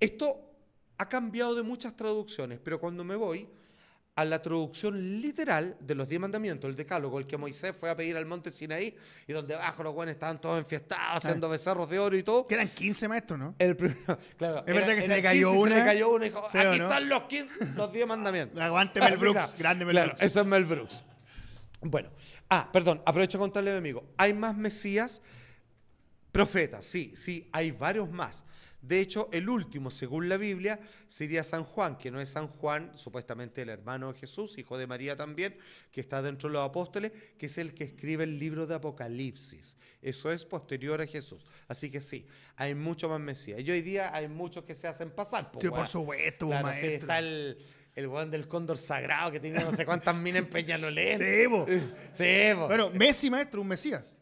esto ha cambiado de muchas traducciones, pero cuando me voy a la traducción literal de los diez mandamientos, el decálogo, el que Moisés fue a pedir al monte Sinaí y donde abajo los buenos estaban todos enfiestados, haciendo becerros de oro y todo. Que eran 15 maestros, ¿no? El primero, claro. Es verdad que se le cayó uno. una. Se le cayó una y dijo, aquí están los, 15, 10 mandamientos. Aguante Mel Brooks, grande Mel claro, Eso es Mel Brooks. Bueno, ah, perdón, aprovecho a contarle a mi amigo. Hay más Mesías, profetas, sí, sí, hay varios más. De hecho, el último, según la Biblia, sería San Juan, que no es San Juan, supuestamente el hermano de Jesús, hijo de María también, que está dentro de los apóstoles, que es el que escribe el libro de Apocalipsis. Eso es posterior a Jesús. Así que sí, hay mucho más Mesías. Y hoy día hay muchos que se hacen pasar. Pues, sí, por supuesto, claro, maestro. está el, el del cóndor sagrado que tiene no sé cuántas minas en Peñalolén. Sí, bo. Sí, Bueno, Messi, maestro, un Mesías.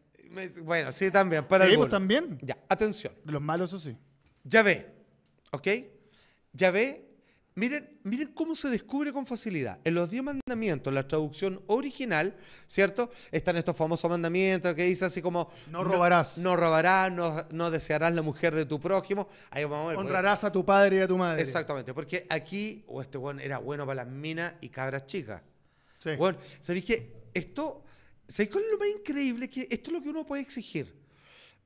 Bueno, sí, también. Para sí, también. Ya, atención. Los malos, eso sí. Ya ve, ¿ok? Ya miren, miren cómo se descubre con facilidad. En los diez mandamientos, la traducción original, ¿cierto? Están estos famosos mandamientos que dice así como... No robarás. No, robarás, no, no, desearás la mujer de tu prójimo. Ahí a Honrarás a tu padre y a tu madre. Exactamente, porque aquí, o este bueno era bueno para las minas y cabras chicas. Sí. Bueno, ¿sabéis que esto... ¿Sabéis cuál es lo más increíble? Que esto es lo que uno puede exigir.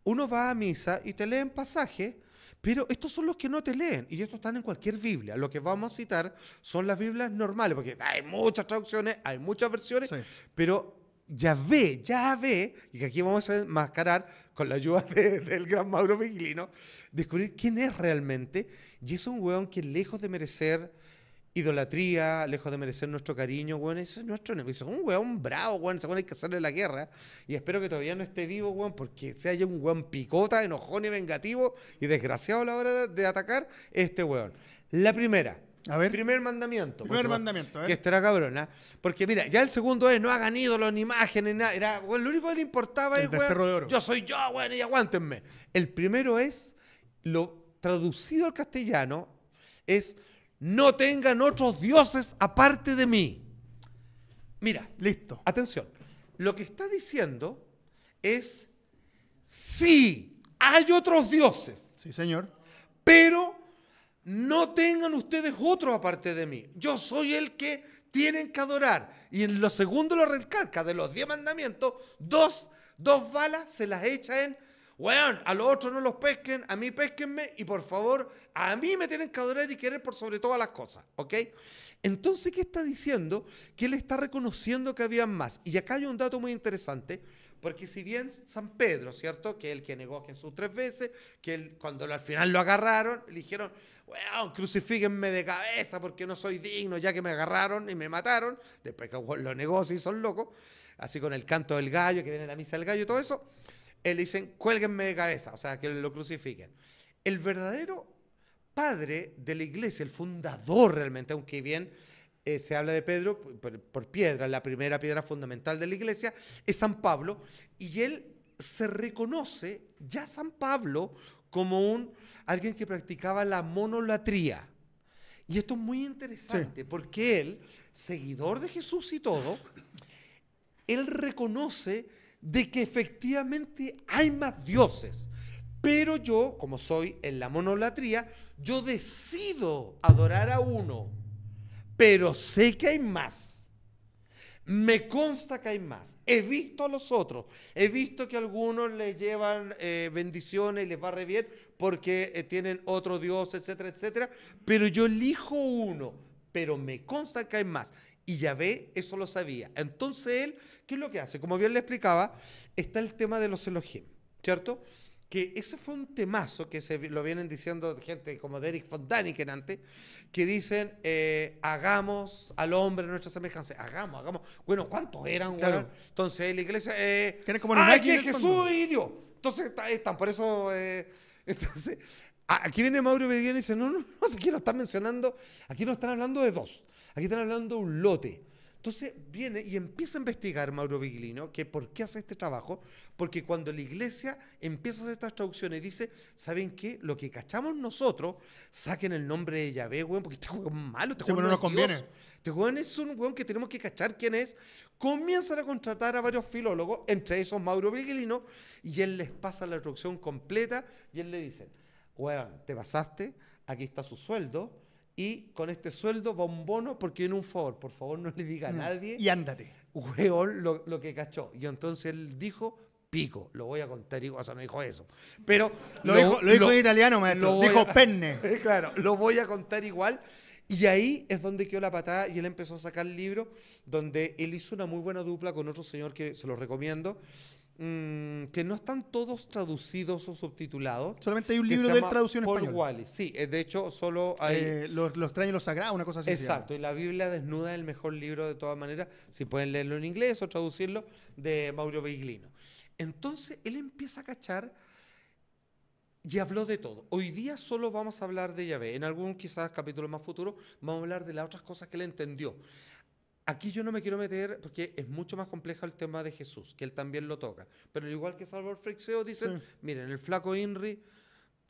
Uno va a misa y te leen pasaje... Pero estos son los que no te leen y estos están en cualquier Biblia. Lo que vamos a citar son las Biblias normales, porque hay muchas traducciones, hay muchas versiones, pero ya ve, ya ve, y que aquí vamos a enmascarar con la ayuda del gran Mauro Vigilino, descubrir quién es realmente. Y es un weón que lejos de merecer idolatría, lejos de merecer nuestro cariño, weón, eso es nuestro enemigo. un es un bravo, weón, ese weón hay que hacerle la guerra. Y espero que todavía no esté vivo, weón, porque se haya un weón picota, enojón y vengativo y desgraciado a la hora de, atacar este weón. La primera. A ver. Primer mandamiento. Primer mandamiento, ¿eh? Que estará cabrona. Porque mira, ya el segundo es, no hagan ídolos ni imágenes, nada. Era, weón, lo único que le importaba el es, de oro. yo soy yo, weón, y aguántenme. El primero es, lo traducido al castellano, es no tengan otros dioses aparte de mí. Mira, listo. Atención. Lo que está diciendo es, sí, hay otros dioses. Sí, señor. Pero no tengan ustedes otro aparte de mí. Yo soy el que tienen que adorar. Y en lo segundo lo recalca, de los diez mandamientos, dos, dos balas se las echa en weón, a los otros no los pesquen, a mí pesquenme y por favor, a mí me tienen que adorar y querer por sobre todas las cosas, ¿ok? Entonces, ¿qué está diciendo? Que él está reconociendo que había más. Y acá hay un dato muy interesante, porque si bien San Pedro, ¿cierto? Que el que negó a Jesús tres veces, que cuando al final lo agarraron, le dijeron, weón, crucifíquenme de cabeza porque no soy digno, ya que me agarraron y me mataron. Después que los negocios son locos. Así con el canto del gallo, que viene la misa del gallo y todo eso. Él dicen, cuélguenme de cabeza, o sea, que lo crucifiquen. El verdadero padre de la iglesia, el fundador realmente, aunque bien eh, se habla de Pedro por, piedra, la primera piedra fundamental de la iglesia, es San Pablo, y él se reconoce ya San Pablo como un alguien que practicaba la monolatría. Y esto es muy interesante, porque él, seguidor de Jesús y todo, él reconoce de que efectivamente hay más dioses. Pero yo, como soy en la monolatría, yo decido adorar a uno, pero sé que hay más. Me consta que hay más. He visto a los otros. He visto que algunos les llevan eh, bendiciones y les va re bien porque eh, tienen otro Dios, etcétera, etcétera. Pero yo elijo uno, pero me consta que hay más. Y Yahvé eso lo sabía. Entonces él ¿Qué es lo que hace? Como bien le explicaba, está el tema de los Elohim, ¿cierto? Que ese fue un temazo que se lo vienen diciendo gente como Derek Fontani que antes, que dicen, eh, hagamos al hombre nuestra semejanza. Hagamos, hagamos. Bueno, ¿cuántos eran? Entonces la iglesia... Eh, como ¡Ay, que Jesús y Dios! Entonces están, por eso... Eh, entonces... Aquí viene Mauro y dice, no, no, no, aquí no están mencionando, aquí no están hablando de dos, aquí están hablando de un lote. Entonces viene y empieza a investigar Mauro Vigilino que por qué hace este trabajo, porque cuando la iglesia empieza a hacer estas traducciones dice, ¿saben qué? Lo que cachamos nosotros, saquen el nombre de Yahvé, weón, porque este weón es malo, este no nos conviene. Este es un weón que tenemos que cachar quién es. Comienzan a contratar a varios filólogos, entre esos Mauro Vigilino, y él les pasa la traducción completa y él le dice, weón, te pasaste, aquí está su sueldo y con este sueldo va un bono porque en un favor, por favor no le diga a nadie. Y ándate. hueón lo, lo, que cachó. Y entonces él dijo, pico, lo voy a contar. igual. o sea, no dijo eso. Pero lo, dijo, en italiano, maestro. dijo penne. Eh, claro, lo voy a contar igual. Y ahí es donde quedó la patada y él empezó a sacar el libro donde él hizo una muy buena dupla con otro señor que se lo recomiendo, Mm, que no están todos traducidos o subtitulados. Solamente hay un libro de traducción Paul español. Wally. Sí, eh, de hecho, solo hay. Eh, los, extraños y los sagrados, una cosa así. Exacto, y la Biblia desnuda es el mejor libro de todas maneras, si pueden leerlo en inglés o traducirlo, de Mauro Beiglino. Entonces él empieza a cachar y habló de todo. Hoy día solo vamos a hablar de Yahvé. En algún quizás capítulo más futuro vamos a hablar de las otras cosas que él entendió. Aquí yo no me quiero meter porque es mucho más complejo el tema de Jesús, que él también lo toca. Pero igual que Salvador Freixeo, dice miren, el flaco Inri,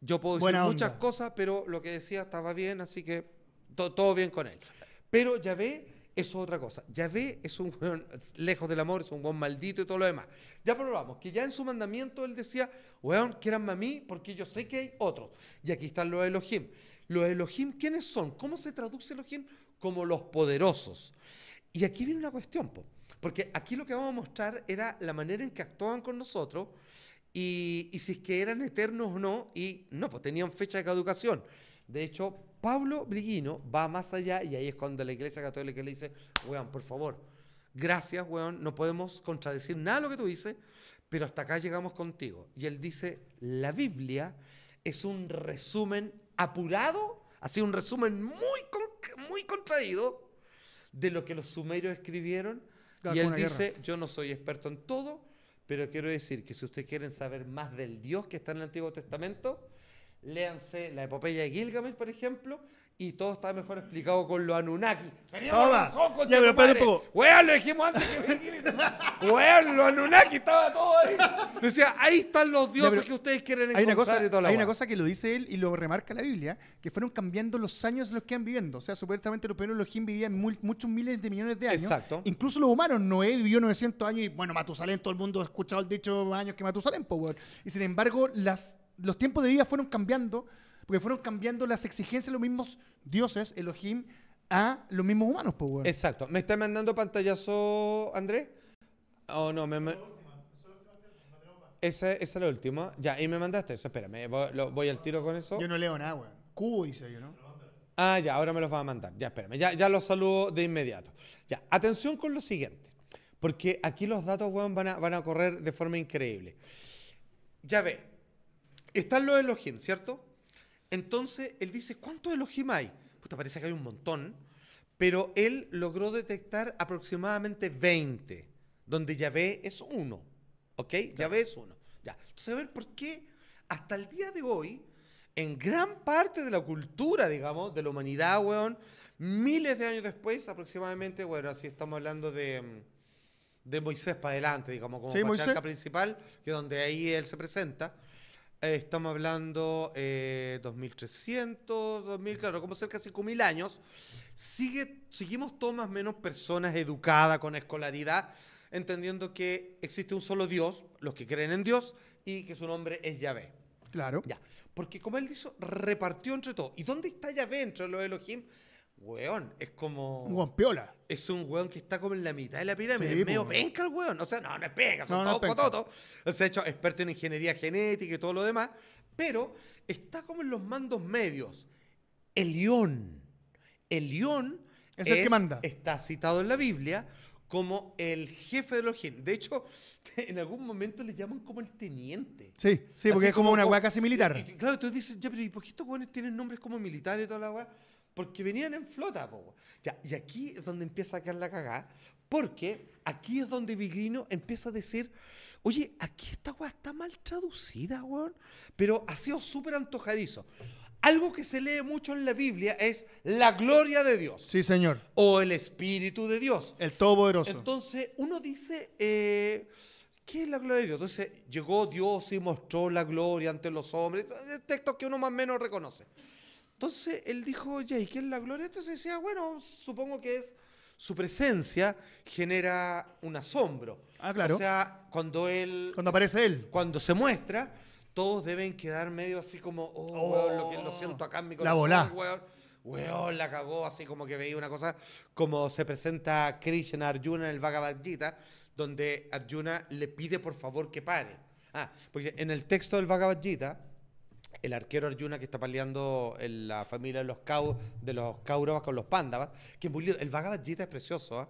yo puedo decir muchas cosas, pero lo que decía estaba bien, así que todo bien con él. Pero Yahvé es otra cosa. Yahvé es un buen, lejos del amor, es un buen maldito y todo lo demás. Ya probamos que ya en su mandamiento él decía, weón, que a mí porque yo sé que hay otros. Y aquí están los Elohim. Los Elohim, ¿quiénes son? ¿Cómo se traduce Elohim? Como los poderosos. Y aquí viene una cuestión, porque aquí lo que vamos a mostrar era la manera en que actuaban con nosotros y, si es que eran eternos o no, y no, pues tenían fecha de caducación. De hecho, Pablo Briguino va más allá y ahí es cuando la Iglesia Católica le dice, weón, por favor, gracias, weón, no podemos contradecir nada de lo que tú dices, pero hasta acá llegamos contigo. Y él dice, la Biblia es un resumen apurado, así un resumen muy, muy contraído de lo que los sumerios escribieron. y él dice, yo no soy experto en todo, pero quiero decir que si ustedes quieren saber más del Dios que está en el Antiguo Testamento, léanse la epopeya de Gilgamesh, por ejemplo, y todo está mejor explicado con los Anunnaki. Teníamos ya, pero lo dijimos antes que los Anunnaki estaba todo ahí. Decía, ahí están los dioses que ustedes quieren encontrar. Hay una cosa, toda la hay una cosa que lo dice él y lo remarca la Biblia, que fueron cambiando los años en los que han viviendo. O sea, supuestamente los primeros Elohim vivían muchos miles de millones de años. Exacto. Incluso los humanos, Noé vivió 900 años y, bueno, Matusalén, todo el mundo ha escuchado el dicho años que Matusalén, pues, weón. Y sin embargo, las, los tiempos de vida fueron cambiando porque fueron cambiando las exigencias de los mismos dioses, Elohim, a los mismos humanos, pues, weón. Exacto. ¿Me está mandando pantallazo, Andrés? Oh, no, me. Esa, es la última. Ya, ahí me mandaste eso. Espérame, voy, al tiro con eso. Yo no leo nada, weón. Cubo dice yo, ¿no? Ah, ya, ahora me los va a mandar. Ya, espérame. Ya, ya los saludo de inmediato. Ya, atención con lo siguiente. Porque aquí los datos, weón, van a, van a correr de forma increíble. Ya ve. Están los Elohim, ¿cierto? Entonces él dice, ¿cuántos Elohim hay? Puta, parece que hay un montón, pero él logró detectar aproximadamente 20, donde ve es uno. ¿Ok? Ya ve es uno. Ya. Entonces, a ver, ¿por qué hasta el día de hoy, en gran parte de la cultura, digamos, de la humanidad, weón, miles de años después aproximadamente, bueno, así estamos hablando de mm, de Moisés para adelante, digamos, como sí, principal, que donde ahí él se presenta. Eh, estamos hablando 2300, eh, 2000, claro, como cerca de 5000 años. Sigue, seguimos todos más o menos personas educadas con escolaridad, entendiendo que existe un solo Dios, los que creen en Dios, y que su nombre es Yahvé. Claro. Ya. Porque como él dijo, repartió entre todos. ¿Y dónde está Yahvé entre los Elohim? weón, es como. Un weón Es un weón que está como en la mitad de la pirámide. es medio penca el weón. O sea, no, no es penca, son todos cototos. O hecho, experto en ingeniería genética y todo lo demás. Pero está como en los mandos medios. El León. El León. Es, el que manda. Está citado en la Biblia como el jefe de los genes. De hecho, en algún momento le llaman como el teniente. Sí, sí, porque es como, una weá casi militar. claro, tú dices, ya, pero ¿y por qué estos weones tienen nombres como militares y toda la weá? Porque venían en flota, Ya, y aquí es donde empieza a caer la cagada. Porque aquí es donde Vigrino empieza a decir, oye, aquí esta weá está mal traducida, weón. Pero ha sido súper antojadizo. Algo que se lee mucho en la Biblia es la gloria de Dios. Sí, señor. O el Espíritu de Dios. El Todopoderoso. Entonces, uno dice, eh, ¿qué es la gloria de Dios? Entonces, llegó Dios y mostró la gloria ante los hombres. Textos que uno más o menos reconoce. Entonces él dijo, oye, ¿y qué es la gloria? Entonces decía, bueno, supongo que es su presencia genera un asombro. Ah, claro. O sea, cuando él... Cuando aparece él. Cuando se muestra, todos deben quedar medio así como, oh, lo, oh, siento acá mi corazón. La volá. Weón, la cagó, así como que veía una cosa como se presenta Krishna Arjuna en el Bhagavad Gita, donde Arjuna le pide por favor que pare. Ah, porque en el texto del Bhagavad Gita el arquero Arjuna que está peleando en la familia de los, cau, de los Kauravas con los Pandavas, que El Bhagavad Gita es precioso, ¿ah?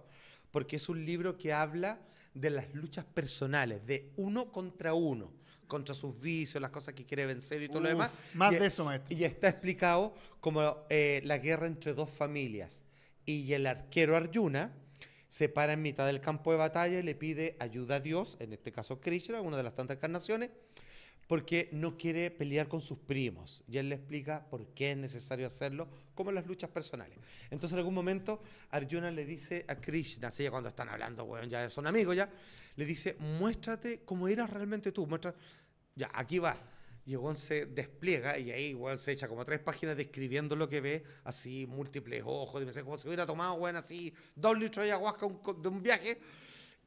porque es un libro que habla de las luchas personales, de uno contra uno, contra sus vicios, las cosas que quiere vencer y todo lo demás. Más de eso, maestro. Y está explicado como eh, la guerra entre dos familias. Y el arquero Arjuna se para en mitad del campo de batalla y le pide ayuda a Dios, en este caso Krishna, una de las tantas encarnaciones, porque no quiere pelear con sus primos. Y él le explica por qué es necesario hacerlo, como las luchas personales. Entonces, en algún momento, Arjuna le dice a Krishna, así cuando están hablando, bueno, ya son amigos ya, le dice, muéstrate cómo eras realmente tú, muestra, ya, aquí va. Y se despliega y ahí igual se echa como tres páginas describiendo lo que ve, así, múltiples ojos, y me dice, como si hubiera tomado, weón, así, dos litros de ayahuasca de un viaje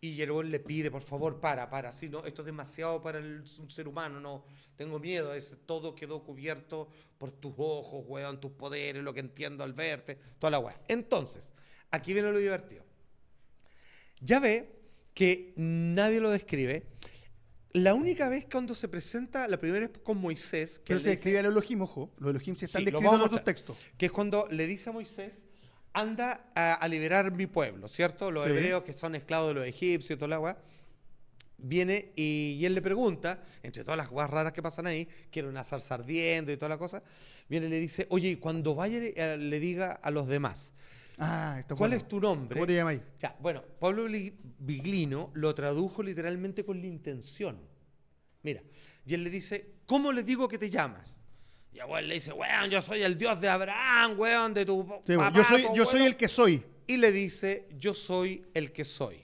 y el le pide, por favor, para, para, no, esto es demasiado para un ser humano, no, tengo miedo, es, todo quedó cubierto por tus ojos, weón, tus poderes, lo que entiendo al verte, toda la hueá. Entonces, aquí viene lo divertido. Ya ve que nadie lo describe. La única vez cuando se presenta, la primera es con Moisés. Que Pero se describe el Elohim, ojo. Los Elohim se están describiendo en otros textos. Que es cuando le dice a Moisés, anda a, liberar mi pueblo, ¿cierto? Los hebreos que son esclavos de los egipcios y todo la agua. Viene y, él le pregunta, entre todas las cosas raras que pasan ahí, quiero una zarza ardiendo y toda la cosa, viene y le dice, oye, cuando vaya eh, le, diga a los demás, ah, ¿cuál es tu nombre? ¿Cómo te llamas ahí? bueno, Pablo Biglino lo tradujo literalmente con la intención. Mira, y él le dice, ¿cómo le digo que te llamas? Y abuelo le dice, weón, yo soy el Dios de Abraham, weón, de tu papá, Yo, soy, el que soy. Y le dice, yo soy el que soy.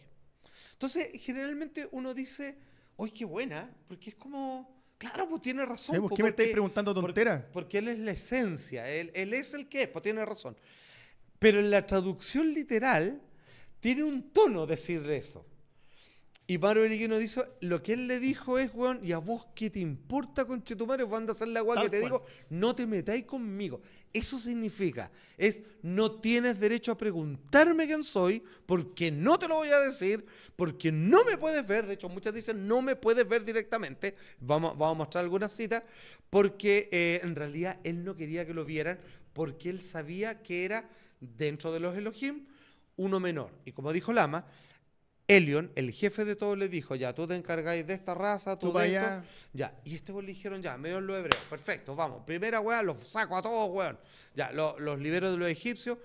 Entonces, generalmente uno dice, oye, qué buena, porque es como... Claro, pues tiene razón. ¿Por pues, pues, qué me estáis preguntando tontera? Porque, él es la esencia, él, él es el que es, pues tiene razón. Pero en la traducción literal tiene un tono decir eso. Y Pablo nos dice, lo que él le dijo es, weón, y a vos qué te importa, vos van a hacer la guay que te digo, no te metáis conmigo. Eso significa, es, no tienes derecho a preguntarme quién soy, porque no te lo voy a decir, porque no me puedes ver, de hecho muchas dicen, no me puedes ver directamente, vamos, vamos a mostrar algunas citas, porque eh, en realidad él no quería que lo vieran, porque él sabía que era, dentro de los Elohim, uno menor. Y como dijo Lama, Elion, el jefe de todo, le dijo, ya, tú te encargáis de esta raza, tú, tú Ya, y esto le dijeron, ya, medio los hebreos, perfecto, vamos. Primera, weón, los saco a todos, weón. Ya, los libero de los egipcios.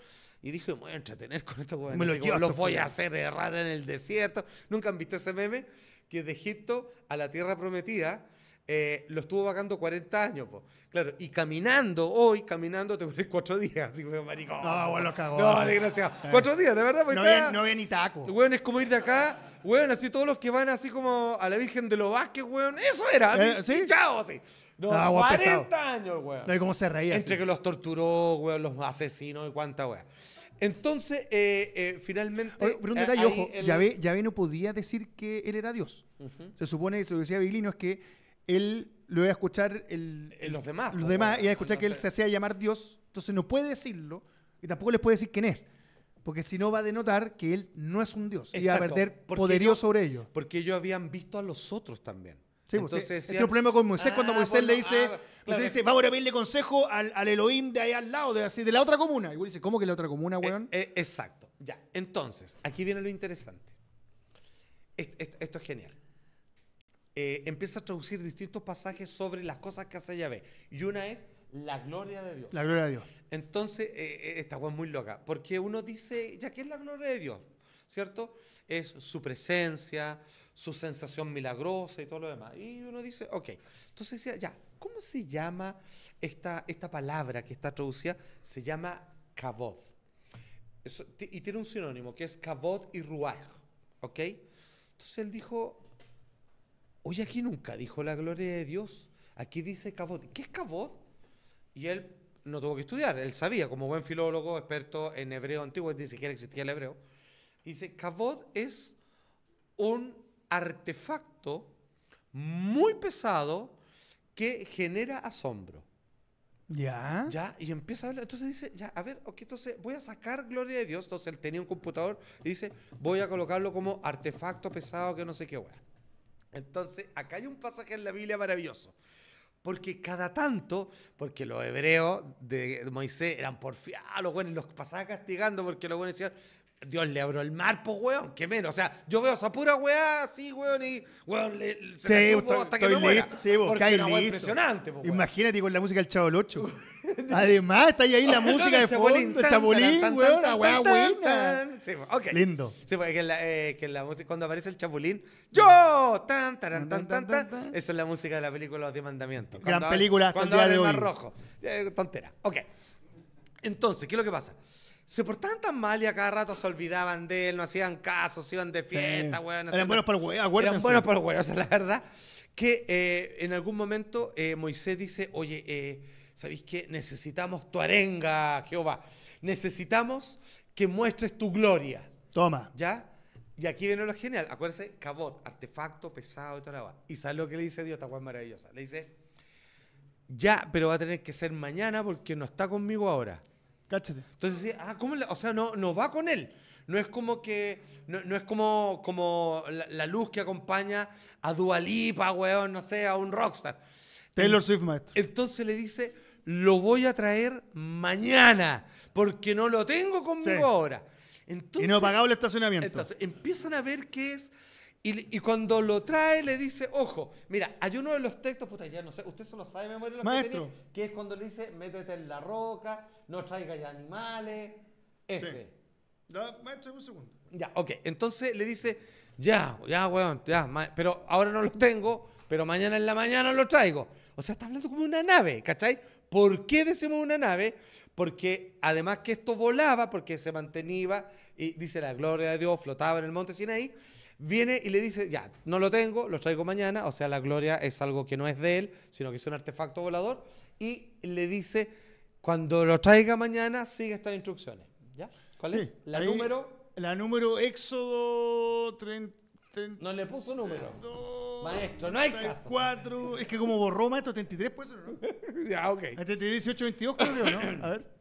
Y dije, me voy a entretener con estos weón. Me lo los voy a hacer errar en el desierto. ¿Nunca han visto ese meme? Que de Egipto a la tierra prometida eh, lo estuvo vagando 40 años, po. claro, y caminando, hoy caminando te pones cuatro días, así fue maricón. No, lo cagó. No, desgraciado. Cuatro días, de verdad, pues no, está... no había ni taco. Weón, es como ir de acá, weón, así todos los que van así como a la Virgen de los Vázquez, weón, eso era, así, eh, ¿sí? chao, así. No, 40 años, weón. No, hay cómo se reía. Entre que los torturó, weón, los asesinó y cuánta weón. Entonces, eh, finalmente. pero un detalle, ojo, el... Yahvé, no podía decir que él era Dios. Se supone, lo que decía Biglino, es que él lo iba a escuchar el, los demás. Los demás, iba a escuchar que él se hacía llamar Dios, entonces no puede decirlo y tampoco les puede decir quién es. Porque si no va a denotar que él no es un dios. y va a perder poderío sobre ellos. Porque ellos habían visto a los otros también. Sí, pues, Entonces, este es el problema con Moisés ah, cuando Moisés le dice, ah, vamos a pedirle consejo al, al, Elohim de ahí al lado, de, así, de la otra comuna. Y dice, ¿cómo que la otra comuna, eh, weón? Eh, exacto. Ya. Entonces, aquí viene lo interesante. esto es genial. Eh, empieza a traducir distintos pasajes sobre las cosas que hace Yahvé. Y una es la gloria de Dios. La gloria de Dios. Entonces, eh, eh, esta fue muy loca, porque uno dice, ya qué es la gloria de Dios, ¿cierto? Es su presencia, su sensación milagrosa y todo lo demás. Y uno dice, ok. Entonces decía, ya, ¿cómo se llama esta, esta palabra que está traducida? Se llama kavod. y tiene un sinónimo que es kavod y ruaj, ¿ok? Entonces él dijo, oye, aquí nunca dijo la gloria de Dios, aquí dice Cabot. ¿Qué es Cabot? Y él no tuvo que estudiar, él sabía, como buen filólogo, experto en hebreo antiguo, ni siquiera existía el hebreo. Dice, Cabot es un artefacto muy pesado que genera asombro. Ya. Ya, y empieza a hablar. Entonces dice, ya, a ver, ok, entonces voy a sacar gloria de Dios. Entonces él tenía un computador y dice, voy a colocarlo como artefacto pesado que no sé qué, weá. Entonces, acá hay un pasaje en la Biblia maravilloso. Porque cada tanto, porque los hebreos de Moisés eran porfiados, los buenos los pasaban castigando porque los buenos decían, Dios le abrió el mar, pues, weón. Qué menos. O sea, yo veo esa pura weá así, weón, y weón, se sí, la hasta que me muera. Sí, vos, una impresionante, pues, Imagínate con la música del Chavo Locho. Además, está ahí la música de fondo, el Chapulín, weón, la buena. Sí, okay. Lindo. Sí, porque pues, la, eh, que la música, cuando aparece el Chapulín, mm. ¡Yo! Tan, taran, tan, tan, tan, Esa es la música de la película Los Diez Mandamientos. Gran película hasta el día de hoy. Mar rojo. Eh, tontera. Ok. Entonces, ¿qué es lo que pasa? se portaban tan mal y a cada rato se olvidaban de él, no hacían caso, se iban de fiesta, Eran buenos para el weón, Eran buenos para el weón, o la verdad. Que eh, en algún momento eh, Moisés dice, oye, eh, ¿sabéis qué? Necesitamos tu arenga, Jehová. Necesitamos que muestres tu gloria. Toma. ¿Ya? Y aquí viene lo genial. Acuérdense, cabot, artefacto pesado y toda la Y sabe lo que le dice Dios, esta weón maravillosa. Le dice, ya, pero va a tener que ser mañana porque no está conmigo ahora. Cáchate. Entonces, sí, ah, ¿cómo le, o sea, no, no va con él. No es como que. No, es como, como la, luz que acompaña a Dualipa, weón, no sé, a un rockstar. Taylor Swift, maestro. Entonces le dice: Lo voy a traer mañana, porque no lo tengo conmigo ahora. Entonces, y no el estacionamiento. Entonces, empiezan a ver qué es y, cuando lo trae, le dice, ojo, mira, hay uno de los textos, puta, ya no sé, usted solo sabe memoria Maestro. Que, que es cuando le dice, métete en la roca, no traigas animales, ese. Sí. Ya, maestro, un segundo. Ya, ok. Entonces le dice, ya, ya, weón, ya, pero ahora no lo tengo, pero mañana en la mañana lo traigo. O sea, está hablando como una nave, ¿cachai? ¿Por qué decimos una nave? Porque además que esto volaba, porque se mantenía, y dice la gloria de Dios, flotaba en el monte Sinaí, Viene y le dice, ya, no lo tengo, lo traigo mañana, o sea, la gloria es algo que no es de él, sino que es un artefacto volador, y le dice, cuando lo traiga mañana, sigue estas instrucciones. ¿Ya? ¿Cuál es? La número... La número Éxodo 30... No le puso número. maestro, no hay Caso. Es que como borró maestro 33, puede ¿no? ya, ok. 18, 22, creo ¿no? A ver.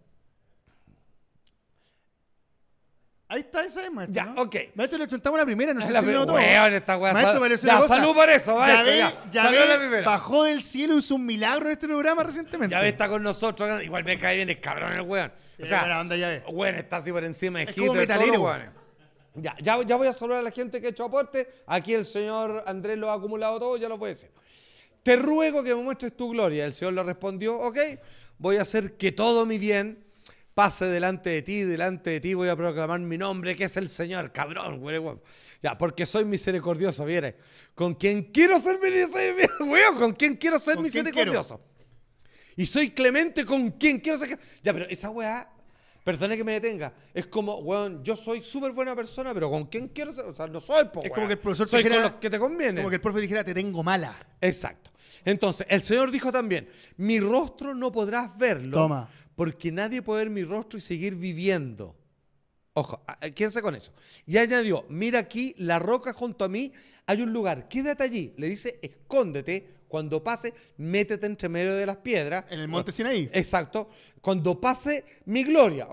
Ahí está esa maestro. Ya, ok. Maestro, le chuntamos la primera, no sé la si lo Weón, esta weá. Maestro, ya, salud por eso, maestro. Ya, ya, ya ve, la primera. Bajó del cielo, y hizo un milagro en este programa recientemente. Ya ve, está con nosotros. Igual me cae bien el cabrón el weón. O sea, la onda ya ve. Weón, está así por encima de es Ya, ya, voy a saludar a la gente que ha hecho aporte. Aquí el señor Andrés lo ha acumulado todo, ya lo voy a decir. Te ruego que me muestres tu gloria. El Señor le respondió, ok, voy a hacer que todo mi bien pase delante de ti, delante de ti voy a proclamar mi nombre, que es el Señor, cabrón, güey, güey. Ya, porque soy misericordioso, viene. Con quien quiero ser misericordioso, con quien quiero ser misericordioso. Y soy clemente con quien quiero ser. Ya, pero esa weá, perdone que me detenga, es como, weón, yo soy súper buena persona, pero con quién quiero ser. O sea, no soy, po, Es como que el profesor soy dijera, con que te conviene. Como que el profe dijera, te tengo mala. Exacto. Entonces, el Señor dijo también: Mi rostro no podrás verlo. Toma porque nadie puede ver mi rostro y seguir viviendo. Ojo, ah, eh, quédense con eso. Y añadió, mira aquí, la roca junto a mí, hay un lugar, quédate allí. Le dice, escóndete, cuando pase, métete entre medio de las piedras. En el monte ah, Sinaí. Exacto. Cuando pase mi gloria,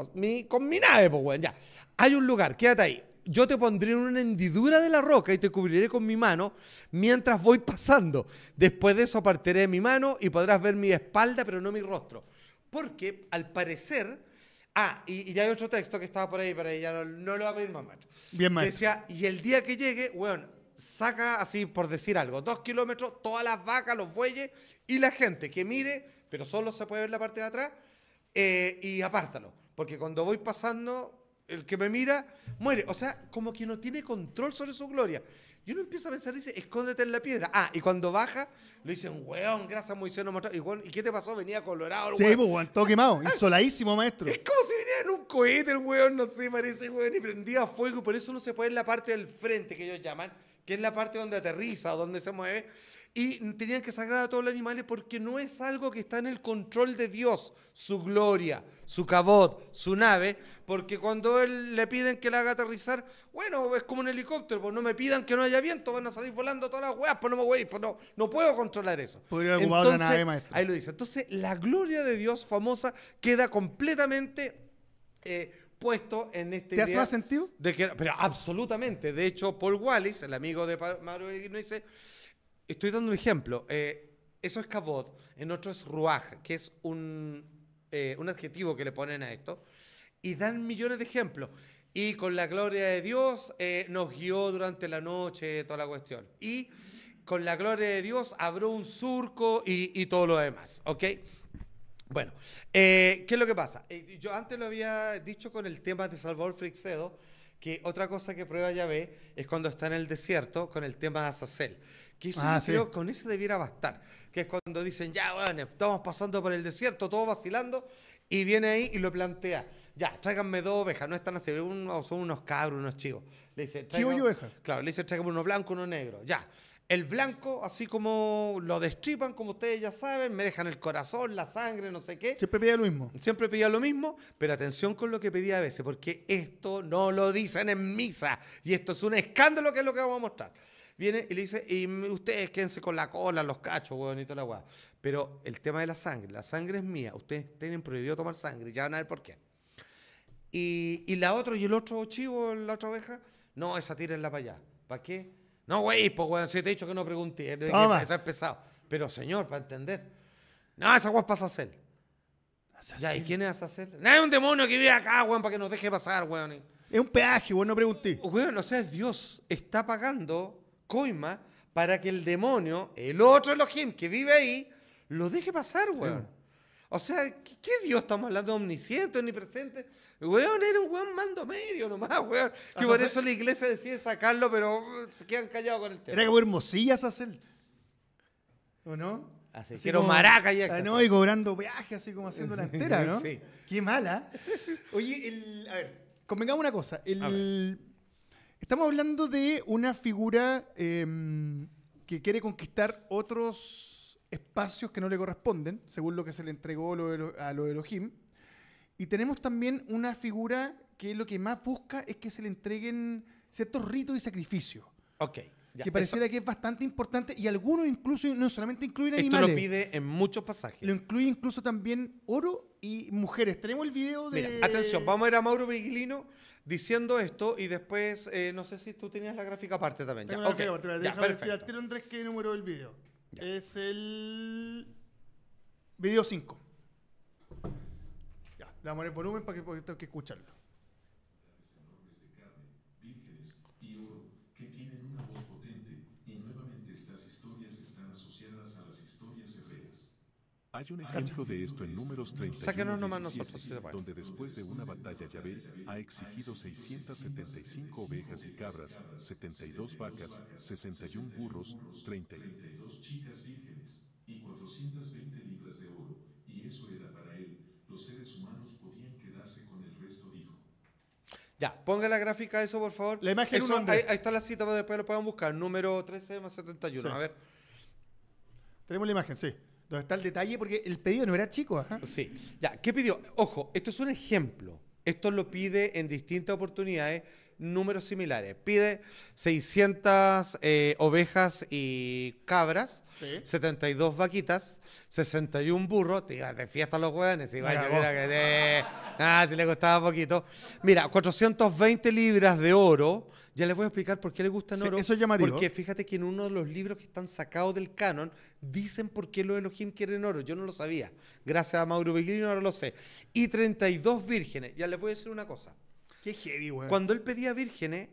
con mi nave, pues, weón, ya. Hay un lugar, quédate ahí. Yo te pondré en una hendidura de la roca y te cubriré con mi mano mientras voy pasando. Después de eso apartaré mi mano y podrás ver mi espalda, pero no mi rostro porque al parecer... Ah, y, ya hay otro texto que estaba por ahí, pero ya no, lo va a pedir más Bien, más Decía, y el día que llegue, weón, saca, así por decir algo, dos kilómetros, todas las vacas, los bueyes y la gente que mire, pero solo se puede ver la parte de atrás, eh, y apártalo. Porque cuando voy pasando, el que me mira muere. O sea, como que no tiene control sobre su gloria. Y uno empieza a pensar, dice, escóndete en la piedra. Ah, y cuando baja, le dicen, weón, gracias Moisés nos mostró. Y, ¿y qué te pasó? Venía colorado, el Sí, pues, todo quemado, insoladísimo, maestro. Es como si viniera en un cohete el weón, no sé, parece, weón, y prendía fuego. Y por eso no se puede en la parte del frente, que ellos llaman, que es la parte donde aterriza o donde se mueve y tenían que sagrar a todos los animales porque no es algo que está en el control de Dios, su gloria, su cabot, su nave, porque cuando él le piden que la haga aterrizar, bueno, es como un helicóptero, pues no me pidan que no haya viento, van a salir volando todas las weas, pues no me voy, pues no, no puedo controlar eso. Entonces, Ahí lo dice. Entonces, la gloria de Dios famosa queda completamente eh, puesto en este. ¿Te hace más sentido? pero absolutamente. De hecho, Paul Wallis, el amigo de Mario dice estoy dando un ejemplo. Eh, eso es kavod, en otro es ruaj, que es un, eh, un adjetivo que le ponen a esto. Y dan millones de ejemplos. Y con la gloria de Dios eh, nos guió durante la noche, toda la cuestión. Y con la gloria de Dios abrió un surco y, y todo lo demás, ¿ok? Bueno, ¿qué es lo que pasa? yo antes lo había dicho con el tema de Salvador Frixedo, que otra cosa que prueba ya ve es cuando está en el desierto con el tema de Azazel, que ah, con eso debiera bastar. Que es cuando dicen, ya, bueno, estamos pasando por el desierto, todo vacilando, y viene ahí y lo plantea. Ya, tráiganme dos ovejas, no están así, son unos cabros, unos chivos. Le dice, Chivo y oveja. Claro, le dice, tráigame uno blanco, uno negro. Ya. El blanco, así como lo destripan, como ustedes ya saben, me dejan el corazón, la sangre, no sé qué. Siempre pedía lo mismo. Siempre pedía lo mismo, pero atención con lo que pedía a veces, porque esto no lo dicen en misa y esto es un escándalo que es lo que vamos a mostrar. Viene y le dice, y ustedes quédense con la cola, los cachos, weón, la guada. Pero el tema de la sangre, la sangre es mía, ustedes tienen prohibido tomar sangre, ya van a ver por qué. Y, y la otra, y el otro chivo, la otra oveja, no, esa tírenla para allá. ¿Para qué? No, güey, pues si te he dicho que no pregunté, Toma. eso es pesado. Pero señor, para entender. No, esa agua pasa a ser. Ya, ¿y quién es Azazel? No, es un demonio que vive acá, weón, para que nos deje pasar, weón. Es un peaje, weón, no pregunté. Weón, no sea, Dios. Está pagando coima para que el demonio, el otro Elohim que vive ahí, lo deje pasar, weón. O sea, ¿qué, Dios estamos hablando? Omnisciente, omnipresente. Weón, era un weón mando medio nomás, weón. Que por eso la iglesia decide sacarlo, pero uh, se quedan callados con el tema. Era como hermosillas hacer. ¿O no? Así, quiero maraca ya. no, y cobrando viaje, así como haciendo la entera, ¿no? sí. Qué mala. Oye, a ver, convengamos una cosa. El Estamos hablando de una figura em, que quiere conquistar otros espacios que no le corresponden, según lo que se le entregó a lo de Elohim. Y tenemos también una figura que lo que más busca es que se le entreguen ciertos ritos y sacrificios. Ok que pareciera que es bastante importante y algunos incluso no solamente incluyen animales. Esto lo pide en muchos pasajes. Lo incluye incluso también oro y mujeres. Tenemos el video de... Mira, atención, vamos a ir a Mauro Vigilino diciendo esto y después, eh, no sé si tú tenías la gráfica aparte también. Tengo ya, la okay. gráfica aparte, ya, déjame Andrés qué número del video. Es el... Video 5. Ya, le damos el volumen para que, tengo que escucharlo. Hay un ejemplo de esto en números 31, donde después de una batalla Yahvé ha exigido 675 ovejas y cabras, 72 vacas, 61 burros, 32 chicas vírgenes y 420 libras de oro, y eso era para él. Los seres humanos podían quedarse con el resto, dijo. Ya, ponga la gráfica eso, por favor. La imagen eso, ahí, está la cita, después lo pueden buscar. Número 13 más 71. A ver. Tenemos la imagen, sí. ¿Dónde está el detalle, porque el pedido no era chico. Sí. Ya, ¿qué pidió? Ojo, esto es un ejemplo. Esto lo pide en distintas oportunidades números similares. Pide 600 eh, ovejas y cabras, 72 vaquitas, 61 burros. Te de fiesta los jueves Y mira que ah, si le costaba poquito. Mira, 420 libras de oro. Ya les voy a explicar por qué le gustan el oro. Eso Porque fíjate que en uno de los libros que están sacados del canon dicen por qué los Elohim quieren oro. Yo no lo sabía. Gracias a Mauro Beglino ahora lo sé. Y 32 vírgenes. Ya les voy a decir una cosa. Qué heavy, Cuando él pedía vírgenes,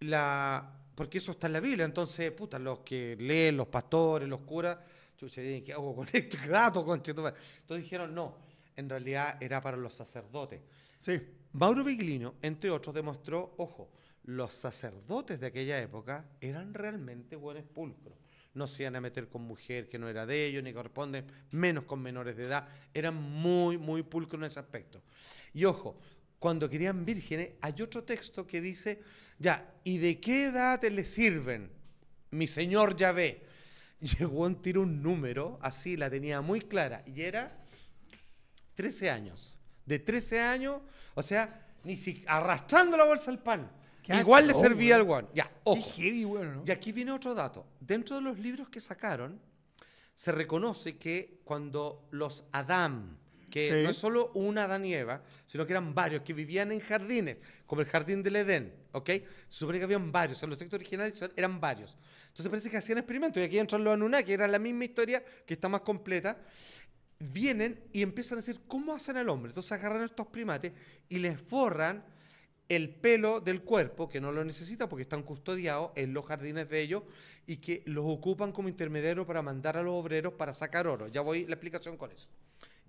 la... porque eso está en la Biblia, entonces, puta, los que leen, los pastores, los curas, chucha, ¿qué hago oh, con este dato, esto. Entonces dijeron, no, en realidad era para los sacerdotes. Sí. Mauro Biglino, entre otros, demostró, ojo, los sacerdotes de aquella época eran realmente buenos pulcros. No se iban a meter con mujer que no era de ellos, ni corresponde, menos con menores de edad. Eran muy, muy pulcros en ese aspecto. Y ojo, cuando querían vírgenes, hay otro texto que dice, ya, ¿y de qué edad le sirven? Mi señor ya ve. Llegó un tiro un número, así la tenía muy clara, y era 13 años. De 13 años, o sea, ni si, arrastrando la bolsa al pan. Igual le servía al guano. Ya, Y aquí viene otro dato. Dentro de los libros que sacaron, se reconoce que cuando los Adam, que no es solo una Danieva sino que eran varios que vivían en jardines, como el jardín del Edén, ¿ok? Se supone que habían varios, en los textos originales eran varios. Entonces parece que hacían experimentos, y aquí entran los Anunnaki, que era la misma historia, que está más completa. Vienen y empiezan a decir, ¿cómo hacen al hombre? Entonces agarran estos primates y les forran el pelo del cuerpo, que no lo necesita porque están custodiados en los jardines de ellos y que los ocupan como intermediarios para mandar a los obreros para sacar oro. Ya voy la explicación con eso.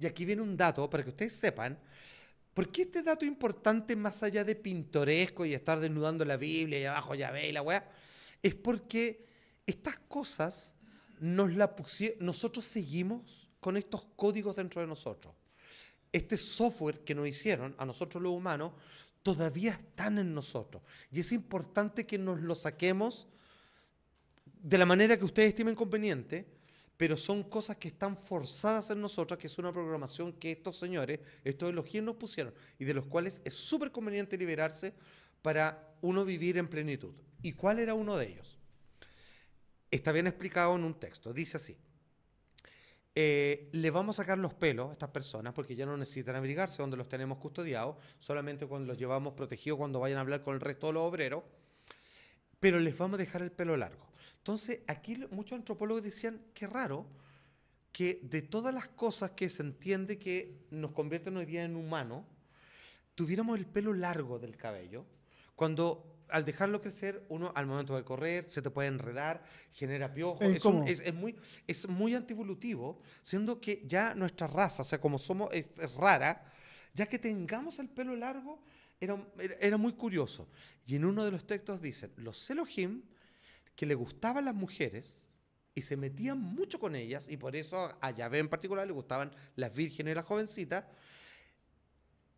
Y aquí viene un dato para que ustedes sepan. ¿Por qué este dato importante, más allá de pintoresco y estar desnudando la Biblia y abajo ya ve la weá? Es porque estas cosas nos la pusieron, nosotros seguimos con estos códigos dentro de nosotros. Este software que nos hicieron a nosotros los humanos todavía están en nosotros. Y es importante que nos lo saquemos de la manera que ustedes estimen conveniente, pero son cosas que están forzadas en nosotras, que es una programación que estos señores, estos elogios nos pusieron, y de los cuales es súper conveniente liberarse para uno vivir en plenitud. ¿Y cuál era uno de ellos? Está bien explicado en un texto, dice así. Eh, le vamos a sacar los pelos a estas personas porque ya no necesitan abrigarse donde los tenemos custodiados, solamente cuando los llevamos protegidos cuando vayan a hablar con el resto de los obreros, pero les vamos a dejar el pelo largo. Entonces, aquí muchos antropólogos decían, qué raro que de todas las cosas que se entiende que nos convierten hoy día en humanos, tuviéramos el pelo largo del cabello, cuando al dejarlo crecer, uno al momento de correr se te puede enredar, genera piojos. Es, muy, es muy antivolutivo, siendo que ya nuestra raza, o sea, como somos es, rara, ya que tengamos el pelo largo, era, era, muy curioso. Y en uno de los textos dicen, los Elohim que le gustaban las mujeres y se metían mucho con ellas, y por eso a Yahvé en particular le gustaban las vírgenes y las jovencitas,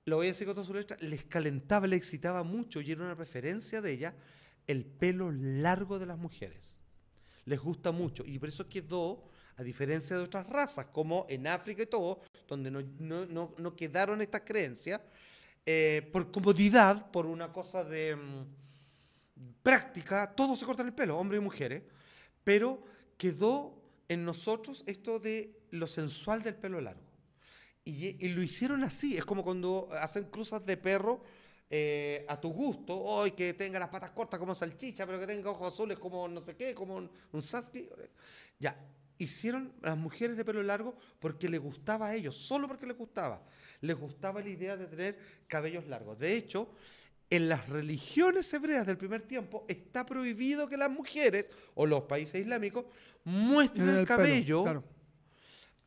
lo voy a decir con toda su letra, les calentaba, les excitaba mucho y era una preferencia de ella el pelo largo de las mujeres. Les gusta mucho y por eso quedó, a diferencia de otras razas, como en África y todo, donde no, quedaron estas creencias, eh, por comodidad, por una cosa de mm, práctica, todos se cortan el pelo, hombres y mujeres, ¿eh? pero quedó en nosotros esto de lo sensual del pelo largo. Y, lo hicieron así, es como cuando hacen cruzas de perro eh, a tu gusto, hoy que tenga las patas cortas como salchicha, pero que tenga ojos azules como no sé qué, como un, un Ya, hicieron las mujeres de pelo largo porque les gustaba a ellos, solo porque les gustaba. Les gustaba la idea de tener cabellos largos. De hecho, en las religiones hebreas del primer tiempo está prohibido que las mujeres o los países islámicos muestren el, cabello,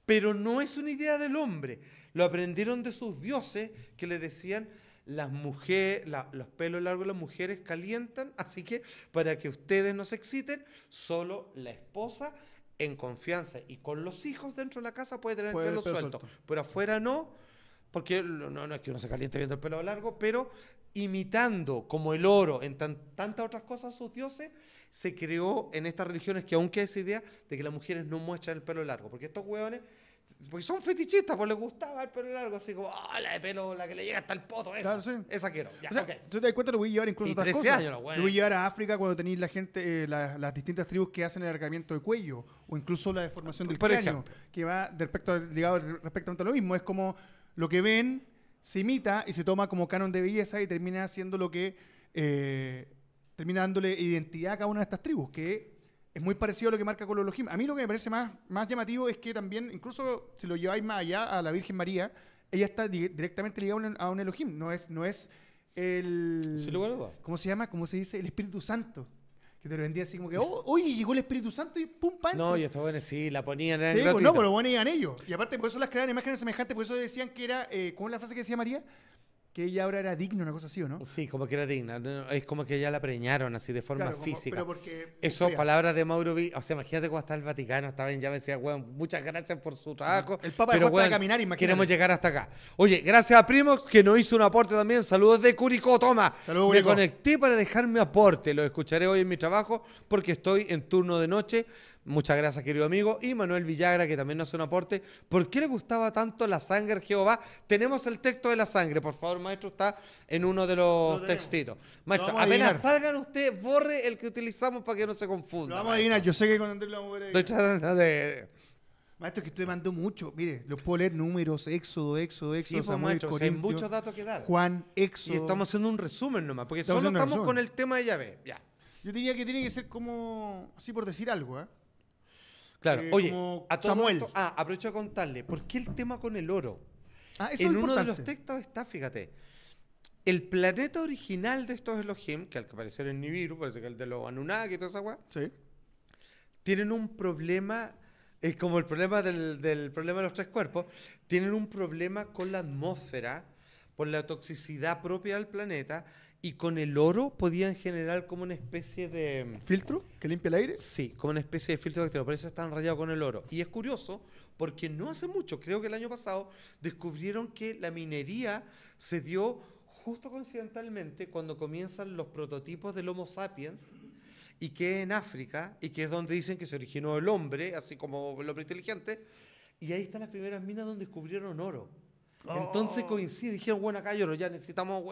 pero no es una idea del hombre. Lo aprendieron de sus dioses que le decían, las mujeres, los pelos largos de las mujeres calientan, así que para que ustedes no se exciten, solo la esposa en confianza y con los hijos dentro de la casa puede tener el pelo, suelto, pero afuera no porque no, es que uno se caliente viendo el pelo largo, pero imitando como el oro en tan, tantas otras cosas sus dioses, se creó en estas religiones que aún queda esa idea de que las mujeres no muestran el pelo largo, porque estos hueones, porque son fetichistas, pues les gustaba el pelo largo, así como, ah, la de pelo, la que le llega hasta el poto, esa, claro, sí. quiero. Tú te das cuenta, lo voy a llevar incluso lo voy a África cuando tenéis la gente, eh, las distintas tribus que hacen el alargamiento de cuello, o incluso la deformación del cráneo, que va ligado respecto a lo mismo, es como lo que ven se imita y se toma como canon de belleza y termina haciendo lo que. Eh, termina dándole identidad a cada una de estas tribus, que es muy parecido a lo que marca con Elohim. A mí lo que me parece más, más llamativo es que también, incluso si lo lleváis más allá a la Virgen María, ella está directamente ligada a un, Elohim, no es. No es el, ¿Cómo se llama? ¿Cómo se dice? El Espíritu Santo que te lo vendía así como que, oh, oye, llegó el Espíritu Santo y pum, pan. No, y estos buenos sí, la ponían en Sí, pues no, pues lo ponían ellos. Y aparte, por eso las creaban imágenes semejantes, por eso decían que era, eh, ¿cómo es la frase que decía María? que ella ahora era digna, una cosa así, ¿o no? Sí, como que era digna. es como que ella la preñaron así de forma física. porque, Eso, palabras de Mauro vi O sea, imagínate cómo está el Vaticano, estaba en ya decía, weón, muchas gracias por su trabajo. El Papa pero, puede hasta caminar, imagínate. Queremos llegar hasta acá. Oye, gracias a Primo que nos hizo un aporte también. Saludos de Curicó, toma. Me conecté para dejar mi aporte. Lo escucharé hoy en mi trabajo porque estoy en turno de noche Muchas gracias, querido amigo. Y Manuel Villagra, que también nos hace un aporte. ¿Por qué le gustaba tanto la sangre Jehová? Tenemos el texto de la sangre. Por favor, maestro, está en uno de los textitos. Maestro, apenas salgan ustedes, borre el que utilizamos para que no se confunda. vamos a adivinar. Yo sé que con Andrés lo vamos a ver. Estoy tratando Maestro, que estoy mandó mucho. Mire, los puedo leer números, éxodo, éxodo, éxodo, sí, pues, Samuel, maestro, muchos datos que dar. Juan, éxodo. Y estamos haciendo un resumen nomás, porque solo estamos con el tema de llave. Ya. Yo diría que tiene que ser como, así por decir algo, ¿eh? Claro, eh, oye, a Samuel. Ah, aprovecho a contarle, ¿por qué el tema con el oro? Ah, en uno de los textos está, fíjate, el planeta original de estos Elohim, que al parecer es Nibiru, parece que el de los Anunnaki y toda esa cosas. sí. tienen un problema, es como el problema del, del, problema de los tres cuerpos, tienen un problema con la atmósfera, por la toxicidad propia del planeta y con el oro podían generar como una especie de... Mm, ¿Filtro? ¿Que limpia el aire? Sí, como una especie de filtro bacteriano. Por eso están rayados con el oro. Y es curioso porque no hace mucho, creo que el año pasado, descubrieron que la minería se dio justo coincidentalmente cuando comienzan los prototipos del Homo sapiens y que en África, y que es donde dicen que se originó el hombre, así como el hombre inteligente, y ahí están las primeras minas donde descubrieron oro. Entonces oh. coincide, dijeron, bueno, acá ya necesitamos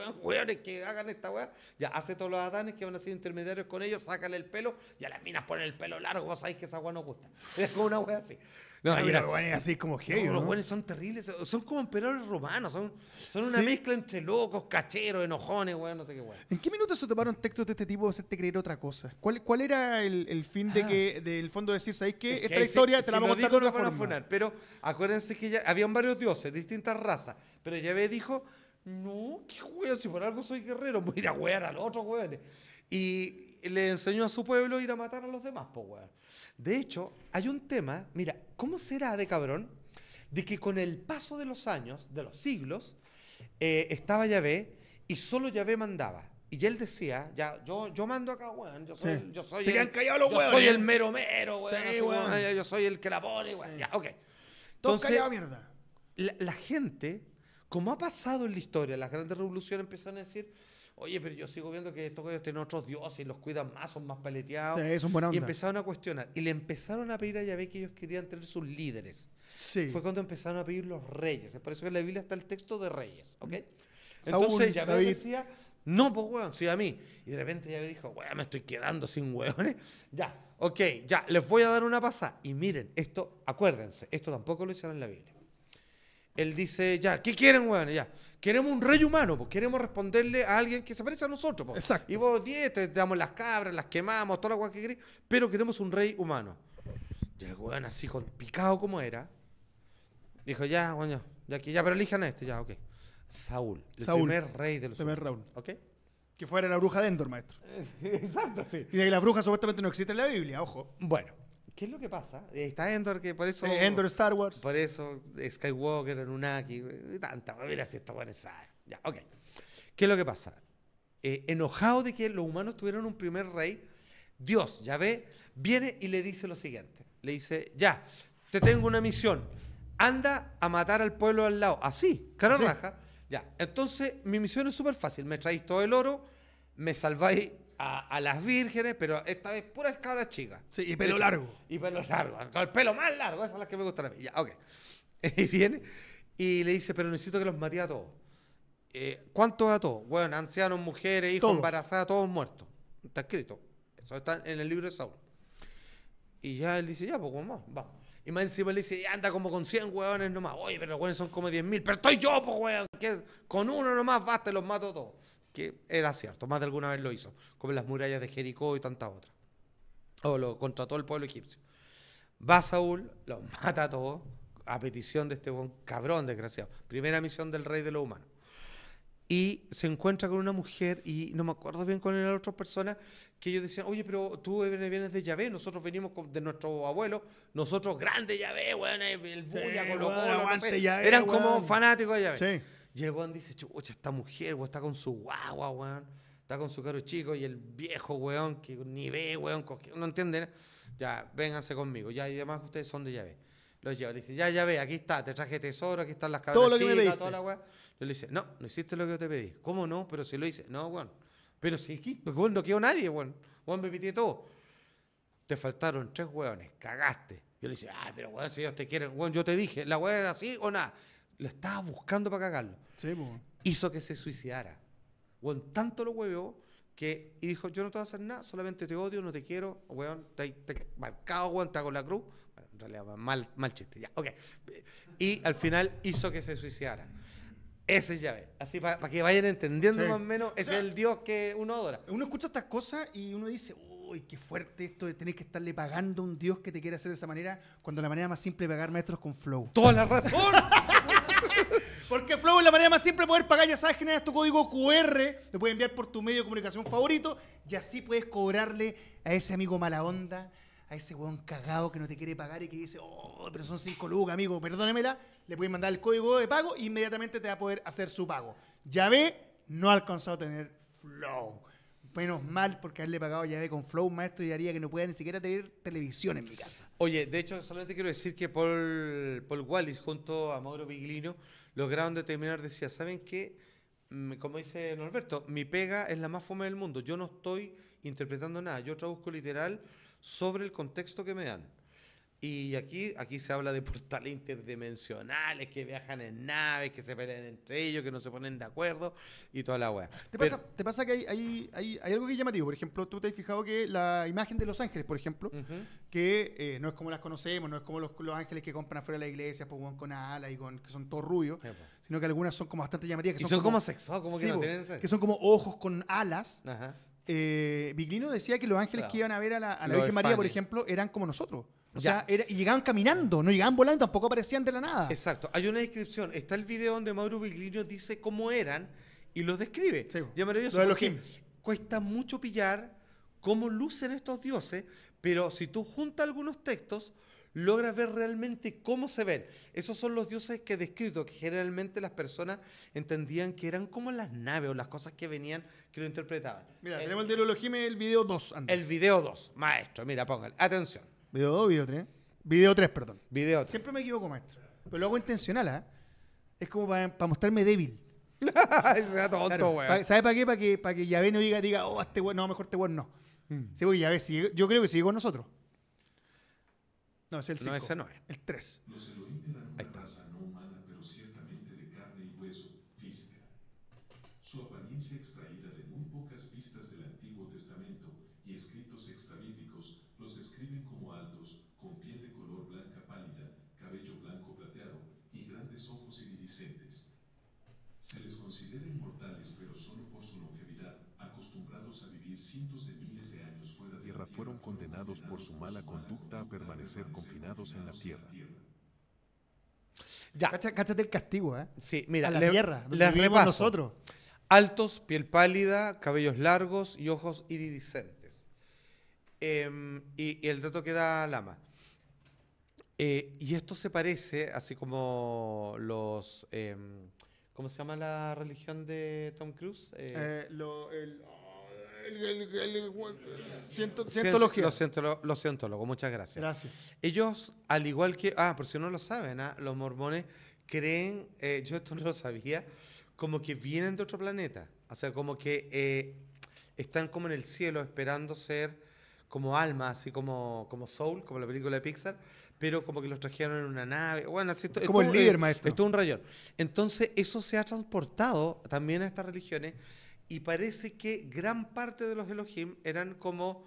que hagan esta weá. Ya hace todos los adanes que van a ser intermediarios con ellos, sácale el pelo, ya a las minas ponen el pelo largo, vos sabéis que esa weá no gusta. Es como una weá así. No, los así como hey. Los son terribles, son como emperadores romanos, son, son una mezcla entre locos, cacheros, enojones, weón, no sé qué weón. ¿En qué minutos se tomaron textos de este tipo de hacerte creer otra cosa? ¿Cuál, cuál era el, fin de ah. que, del fondo de decir, sabes qué? que Esta historia te la vamos a contar de otra forma. pero acuérdense que ya habían varios dioses, distintas razas, pero Yahvé dijo, no, qué weón, si por algo soy guerrero, voy a ir a wear al otro, weón. Y le enseñó a su pueblo a ir a matar a los demás, pues, weón. De hecho, hay un tema, mira, ¿cómo será de cabrón? De que con el paso de los años, de los siglos, eh, estaba Yahvé y solo Yahvé mandaba. Y él decía, ya, yo, yo mando acá, weón. Yo soy, yo soy, el, soy el mero mero, weón. Yo soy el que la pone, weón. Ya, ok. Entonces, mierda. La, gente, como ha pasado en la historia, las grandes revoluciones empezaron a decir, oye, pero yo sigo viendo que estos ellos tienen otros dioses, los cuidan más, son más paleteados. Sí, son buena onda. Y empezaron a cuestionar. Y le empezaron a pedir a Yahvé que ellos querían tener sus líderes. Sí. Fue cuando empezaron a pedir los reyes. Es por eso que en la Biblia está el texto de reyes, ¿ok? Mm. Entonces Yahvé decía, no, pues weón, sí a mí. Y de repente Yahvé dijo, weón, me estoy quedando sin weones. Ya, ok, ya, les voy a dar una pasada. Y miren, esto, acuérdense, esto tampoco lo hicieron en la Biblia él dice, ya, ¿qué quieren, weón? Ya, queremos un rey humano, pues queremos responderle a alguien que se parece a nosotros, pues. Exacto. Y vos, diez, te damos las cabras, las quemamos, toda la que querés, pero queremos un rey humano. Y el weón, así, con picado como era, dijo, ya, weón, ya, que ya, pero elijan a este, ya, ok. Saúl, el primer rey de los primer Raúl. ¿Ok? Que fuera la bruja de Endor, maestro. Exacto, sí. Y de la bruja supuestamente no existe en la Biblia, ojo. Bueno, ¿Qué es lo que pasa? Está Endor, que por eso. Eh, Endor Star Wars. Por eso Skywalker, Anunnaki, tanta. Mira si esta buena esa. Ya, ok. ¿Qué es lo que pasa? Eh, enojado de que los humanos tuvieron un primer rey, Dios, ya ve, viene y le dice lo siguiente: Le dice, ya, te tengo una misión. Anda a matar al pueblo al lado. Así, cara Ya, entonces mi misión es súper fácil. Me traéis todo el oro, me salváis a, las vírgenes, pero esta vez pura cabras chicas. Sí, y pelo largo. Y pelo largo, con el pelo más largo, esas son las que me gustan a mí. Ya, ok. Y viene y le dice, pero necesito que los mate a todos. Eh, ¿Cuántos a todos? Bueno, ancianos, mujeres, hijos, embarazadas, todos muertos. Está escrito. Eso está en el libro de Saúl. Y ya él dice, ya, pues vamos, vamos. Y más encima le dice, anda como con 100 hueones nomás. Oye, pero los hueones son como 10.000. Pero estoy yo, pues, hueón. con uno nomás basta, los mato todos que era cierto, más de alguna vez lo hizo, como las murallas de Jericó y tantas otras. O lo contrató el pueblo egipcio. Va Saúl, lo mata a todos, a petición de este buen cabrón desgraciado. Primera misión del rey de lo humano. Y se encuentra con una mujer, y no me acuerdo bien con las otras personas, que ellos decían, oye, pero tú vienes de Yahvé, nosotros venimos de nuestro abuelo, nosotros, grande Yahvé, el bulla, Eran como fanáticos de Yahvé. Sí. Y el weón dice, chucha, esta mujer, weón, está con su guagua, weón. Está con su caro chico y el viejo, weón, que ni ve, weón, no entiende. Ya, vénganse conmigo. Ya, y demás ustedes son de llave. Los lleva, le dice, ya, ya ve, aquí está, te traje tesoro, aquí están las cabras Todo lo toda la weón. Yo le dice, no, no hiciste lo que yo te pedí. ¿Cómo no? Pero si lo hice. No, weón. Pero si aquí, pues, weón, no quedó nadie, weón. Weón, me pidió todo. Te faltaron tres weones, cagaste. Yo le dice, ah, pero weón, si ellos te quieren, weón, yo te dije, la weón es así o nada. Lo estaba buscando para cagarlo. Sí, Hizo que se suicidara. Bueno, tanto lo hueveó que y dijo, yo no te voy a hacer nada, solamente te odio, no te quiero, weón, te, he marcado, weón, te hago la cruz. Bueno, en realidad, mal, mal chiste, ya, ok. Y al final hizo que se suicidara. Ese es llave. Así para que vayan entendiendo más o menos, ese es el Dios que uno adora. Uno escucha estas cosas y uno dice, uy, qué fuerte esto de tener que estarle pagando a un Dios que te quiere hacer de esa manera, cuando la manera más simple de pagar maestros con flow. ¡Toda la razón! Porque Flow es la manera más simple de poder pagar. Ya sabes, generas tu código QR, te puedes enviar por tu medio de comunicación favorito y así puedes cobrarle a ese amigo mala onda, a ese weón cagado que no te quiere pagar y que dice, oh, pero son cinco lucas, amigo, perdónemela. Le puedes mandar el código de pago e inmediatamente te va a poder hacer su pago. Ya ve, no ha alcanzado a tener Flow menos mal, porque haberle pagado llave con Flow, maestro, y haría que no pueda ni siquiera tener televisión en mi casa. Oye, de hecho, solamente quiero decir que Paul, Paul Wallis junto a Mauro Vigilino lograron determinar, decía, ¿saben qué? Mm, como dice Norberto, mi pega es la más fome del mundo. Yo no estoy interpretando nada, yo traduzco literal sobre el contexto que me dan. Y aquí, aquí se habla de portales interdimensionales que viajan en naves, que se pelean entre ellos, que no se ponen de acuerdo y toda la weá. ¿Te, pasa que hay, hay, algo que es llamativo? Por ejemplo, tú te has fijado que la imagen de Los Ángeles, por ejemplo, que eh, no es como las conocemos, no es como los, los ángeles que compran afuera de la iglesia, pues, con alas y con, que son todos rubios, pues. sino que algunas son como bastante llamativas. Que son, como, sexo, como pues, que son como ojos con alas eh, decía que los ángeles que iban a ver a la, Virgen María, por ejemplo, eran como nosotros. O sea, y llegaban caminando, no llegaban volando, tampoco aparecían de la nada. Exacto. Hay una descripción. Está el video donde Mauro Biglino dice cómo eran y los describe. cuesta mucho pillar cómo lucen estos dioses, pero si tú juntas algunos textos, logras ver realmente cómo se ven. Esos son los dioses que he descrito, que generalmente las personas entendían que eran como las naves o las cosas que venían, que lo interpretaban. Mira, eh, tenemos el de Elohime, el video 2. El video 2, maestro, mira, póngale, atención. Video 2, video 3. Video 3, perdón. Video 3. Siempre me equivoco, maestro. Pero lo hago intencional, ¿eh? Es como para, mostrarme débil. Sea tonto, para qué? Para que, para que Yahvé no diga, diga, oh, este weón, no, mejor este weón no. Mm. Sí, porque yo creo que sigue con nosotros. No, es el 5. ese no es. El 3. Los Elohim eran una raza no humana, pero ciertamente de carne y hueso, física. Su apariencia extraída de muy pocas pistas del Antiguo Testamento y escritos extrabíblicos los describen como altos, con piel de color blanca pálida, cabello blanco plateado y grandes ojos iridiscentes. Se les considera inmortales, pero solo por su longevidad, acostumbrados a vivir cientos de miles de años fuera de tierra, fueron condenados por su mala conducta a permanecer confinados en la tierra. Ya. el castigo, ¿eh? Sí, mira, la tierra, donde vivimos nosotros. Altos, piel pálida, cabellos largos y ojos iridiscentes. Em, y, el dato queda da Lama. Eh, y esto se parece, así como los... Em, ¿Cómo se llama la religión de Tom Cruise? Eh, eh, Cientología. Los, los cientólogos, muchas gracias. Gracias. Ellos, al igual que. Ah, por si no lo saben, ah, los mormones creen. Eh, yo esto no lo sabía. Como que vienen de otro planeta. O sea, como que eh, están como en el cielo esperando ser como almas, así como, como Soul, como la película de Pixar, pero como que los trajeron en una nave. Bueno, así esto, como el líder, eh, maestro. Esto es un rayón. Entonces, eso se ha transportado también a estas religiones y parece que gran parte de los Elohim eran como,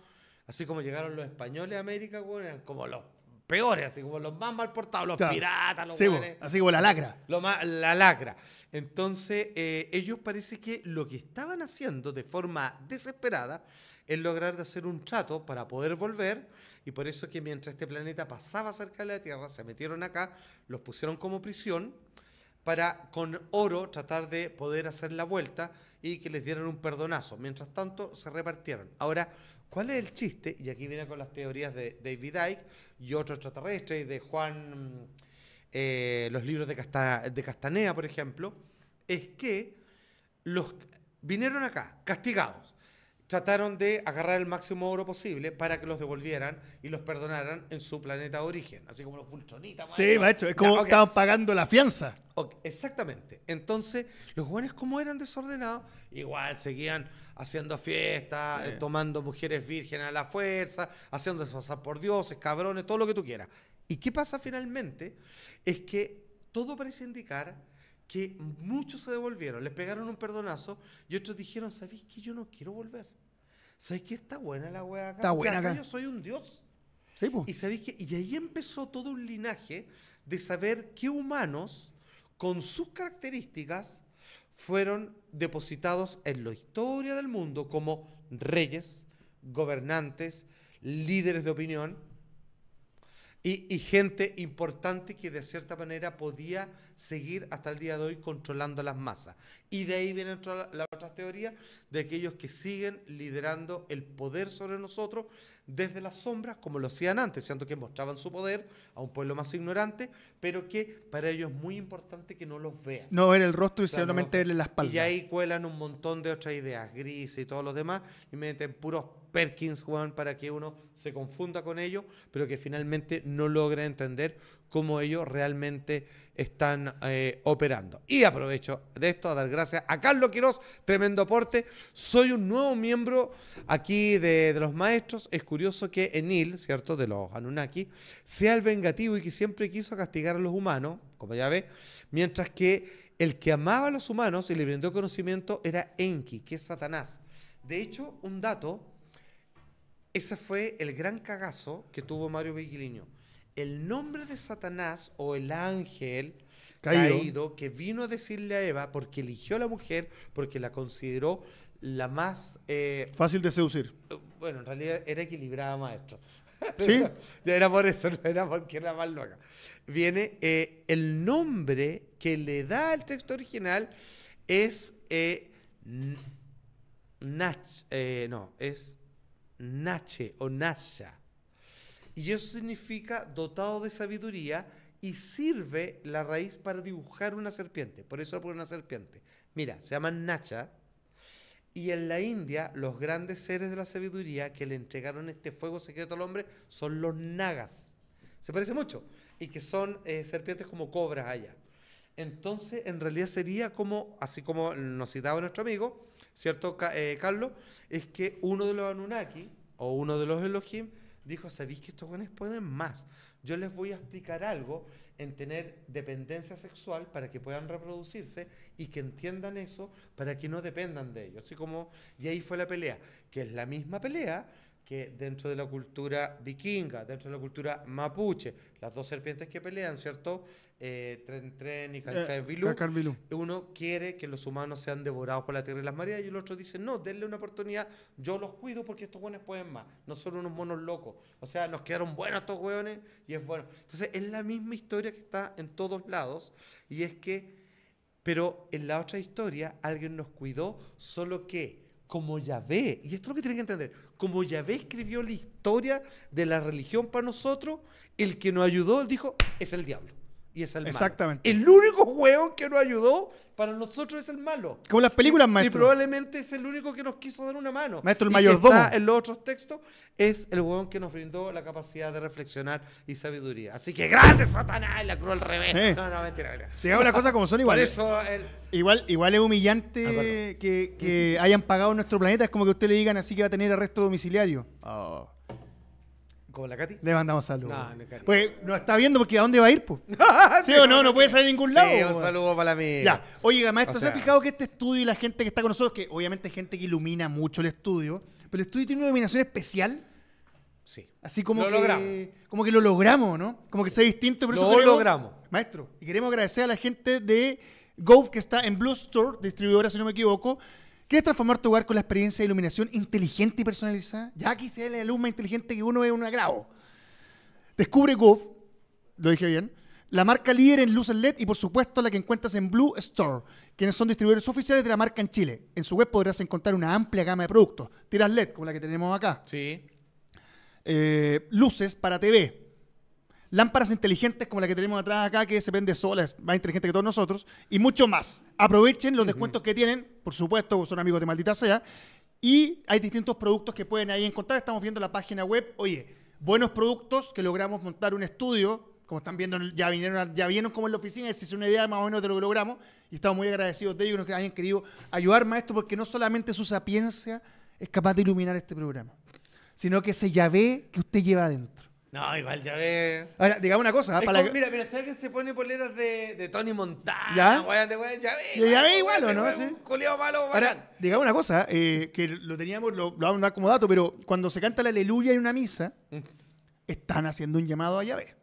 así como llegaron los españoles a América, eran como los peores, así como los más mal portados, los piratas, los Así como la lacra. Lo la lacra. Entonces, eh, ellos parece que lo que estaban haciendo de forma desesperada es lograr de hacer un trato para poder volver, y por eso que mientras este planeta pasaba cerca de la Tierra, se metieron acá, los pusieron como prisión, para con oro tratar de poder hacer la vuelta y que les dieran un perdonazo. Mientras tanto, se repartieron. Ahora, ¿cuál es el chiste? Y aquí viene con las teorías de David Icke y otro extraterrestre y de Juan, mm, eh, los libros de, de Castanea, por ejemplo, es que los vinieron acá, castigados trataron de agarrar el máximo oro posible para que los devolvieran y los perdonaran en su planeta de origen, así como los fultronitas. Sí, macho, es como estaban pagando la fianza. exactamente. Entonces, los jóvenes como eran desordenados, igual seguían haciendo fiestas, eh, tomando mujeres vírgenes a la fuerza, haciéndose pasar por dioses, cabrones, todo lo que tú quieras. ¿Y qué pasa finalmente? Es que todo parece indicar que muchos se devolvieron, les pegaron un perdonazo y otros dijeron, ¿sabéis que yo no quiero volver? ¿Sabes qué? Está buena la weá acá. Está buena acá. Yo soy un dios. Y Y ahí empezó todo un linaje de saber qué humanos, con sus características, fueron depositados en la historia del mundo como reyes, gobernantes, líderes de opinión y gente importante que de cierta manera podía seguir hasta el día de hoy controlando las masas. Y de ahí vienen la otras teorías de aquellos que siguen liderando el poder sobre nosotros desde las sombras, como lo hacían antes, siendo que mostraban su poder a un pueblo más ignorante, pero que para ellos es muy importante que no los vean. No ver el rostro y solamente ver verle la Y ahí cuelan un montón de otras ideas grises y todos los demás, y meten puros Perkins, Juan, para que uno se confunda con ellos, pero que finalmente no logra entender cómo ellos realmente están eh, operando. Y aprovecho de esto a dar gracias a Carlos Quiroz, tremendo aporte. Soy un nuevo miembro aquí de, los maestros. Es curioso que Enil, ¿cierto? De los Anunnaki, sea el vengativo y que siempre quiso castigar a los humanos, como ya ve, mientras que el que amaba a los humanos y le brindó conocimiento era Enki, que es Satanás. De hecho, un dato, ese fue el gran cagazo que tuvo Mario Vigiliño el nombre de Satanás o el ángel caído. que vino a decirle a Eva porque eligió a la mujer, porque la consideró la más... Eh, Fácil de seducir. Bueno, en realidad era equilibrada, maestro. Sí. era por eso, no era porque era más loca. Viene eh, el nombre que le da al texto original es eh, Nach, no, es Nache o Nasha. Y eso significa dotado de sabiduría y sirve la raíz para dibujar una serpiente. Por eso pone una serpiente. Mira, se llaman Nacha. Y en la India, los grandes seres de la sabiduría que le entregaron este fuego secreto al hombre son los nagas. Se parece mucho. Y que son eh, serpientes como cobras allá. Entonces, en realidad sería como, así como nos citaba nuestro amigo, ¿cierto, eh, Carlos? Es que uno de los Anunnaki o uno de los Elohim dijo, ¿sabéis que estos jóvenes pueden más? Yo les voy a explicar algo en tener dependencia sexual para que puedan reproducirse y que entiendan eso para que no dependan de ellos. Así como, y ahí fue la pelea, que es la misma pelea que dentro de la cultura vikinga, dentro de la cultura mapuche, las dos serpientes que pelean, ¿cierto? Eh, tren Tren y Calcabilú. Eh, Vilú, uno quiere que los humanos sean devorados por la tierra y las mareas, y el otro dice, no, denle una oportunidad, yo los cuido porque estos hueones pueden más, no son unos monos locos. O sea, nos quedaron buenos estos hueones y es bueno. Entonces, es la misma historia que está en todos lados, y es que, pero en la otra historia, alguien nos cuidó, solo que, como ya ve, y esto es lo que tienen que entender, como Yahvé escribió la historia de la religión para nosotros, el que nos ayudó, dijo, es el diablo y es el malo. Exactamente. El único hueón que nos ayudó para nosotros es el malo. Como las películas, maestro. Y probablemente es el único que nos quiso dar una mano. Maestro, el mayordomo. en los otros textos es el hueón que nos brindó la capacidad de reflexionar y sabiduría. Así que grande Satanás la cruz al revés. No, no, mentira, mentira. Digamos una cosa como son iguales. igual, igual es humillante ah, que, que hayan pagado nuestro planeta. Es como que usted le digan así que va a tener arresto domiciliario. Oh. Le mandamos saludos. pues no está viendo porque ¿a dónde va a ir? ¿Sí o no? No puede salir a ningún lado. Sí, un saludo para mí. Ya. Oye, maestro, ¿se ha fijado que este estudio y la gente que está con nosotros, que obviamente es gente que ilumina mucho el estudio, pero el estudio tiene una iluminación especial? Sí. Así como que, Como que lo logramos, ¿no? Como que sea distinto. pero lo eso logramos. Maestro, y queremos agradecer a la gente de Gove, que está en Blue Store, distribuidora, si no me equivoco, ¿Quieres transformar tu hogar con la experiencia de iluminación inteligente y personalizada? Ya aquí ve la luz más inteligente que uno es un agravo. Descubre Goof, lo dije bien, la marca líder en luces LED y por supuesto la que encuentras en Blue Store, quienes son distribuidores oficiales de la marca en Chile. En su web podrás encontrar una amplia gama de productos, tiras LED como la que tenemos acá. Sí. Eh, luces para TV, lámparas inteligentes como la que tenemos atrás acá, que se vende sola, es más inteligente que todos nosotros, y mucho más. Aprovechen los descuentos que tienen por supuesto, son amigos de Maldita Sea. Y hay distintos productos que pueden ahí encontrar. Estamos viendo la página web. Oye, buenos productos que logramos montar un estudio. Como están viendo, ya vinieron, ya vieron como en la oficina, se es una idea más o menos de lo que logramos. Y estamos muy agradecidos de ellos que hayan querido ayudar, maestro, porque no solamente su sapiencia es capaz de iluminar este programa, sino que ese llave que usted lleva adentro. No, igual ya digamos una cosa. Mira, mira, si alguien se pone poleras de, de Tony Montana, ¿Ya? ya ve. igual, no? malo, Ahora, digamos una cosa, eh, que lo teníamos, lo, lo vamos a dar como dato, pero cuando se canta la aleluya en una misa, mm. están haciendo un llamado a Yahvé.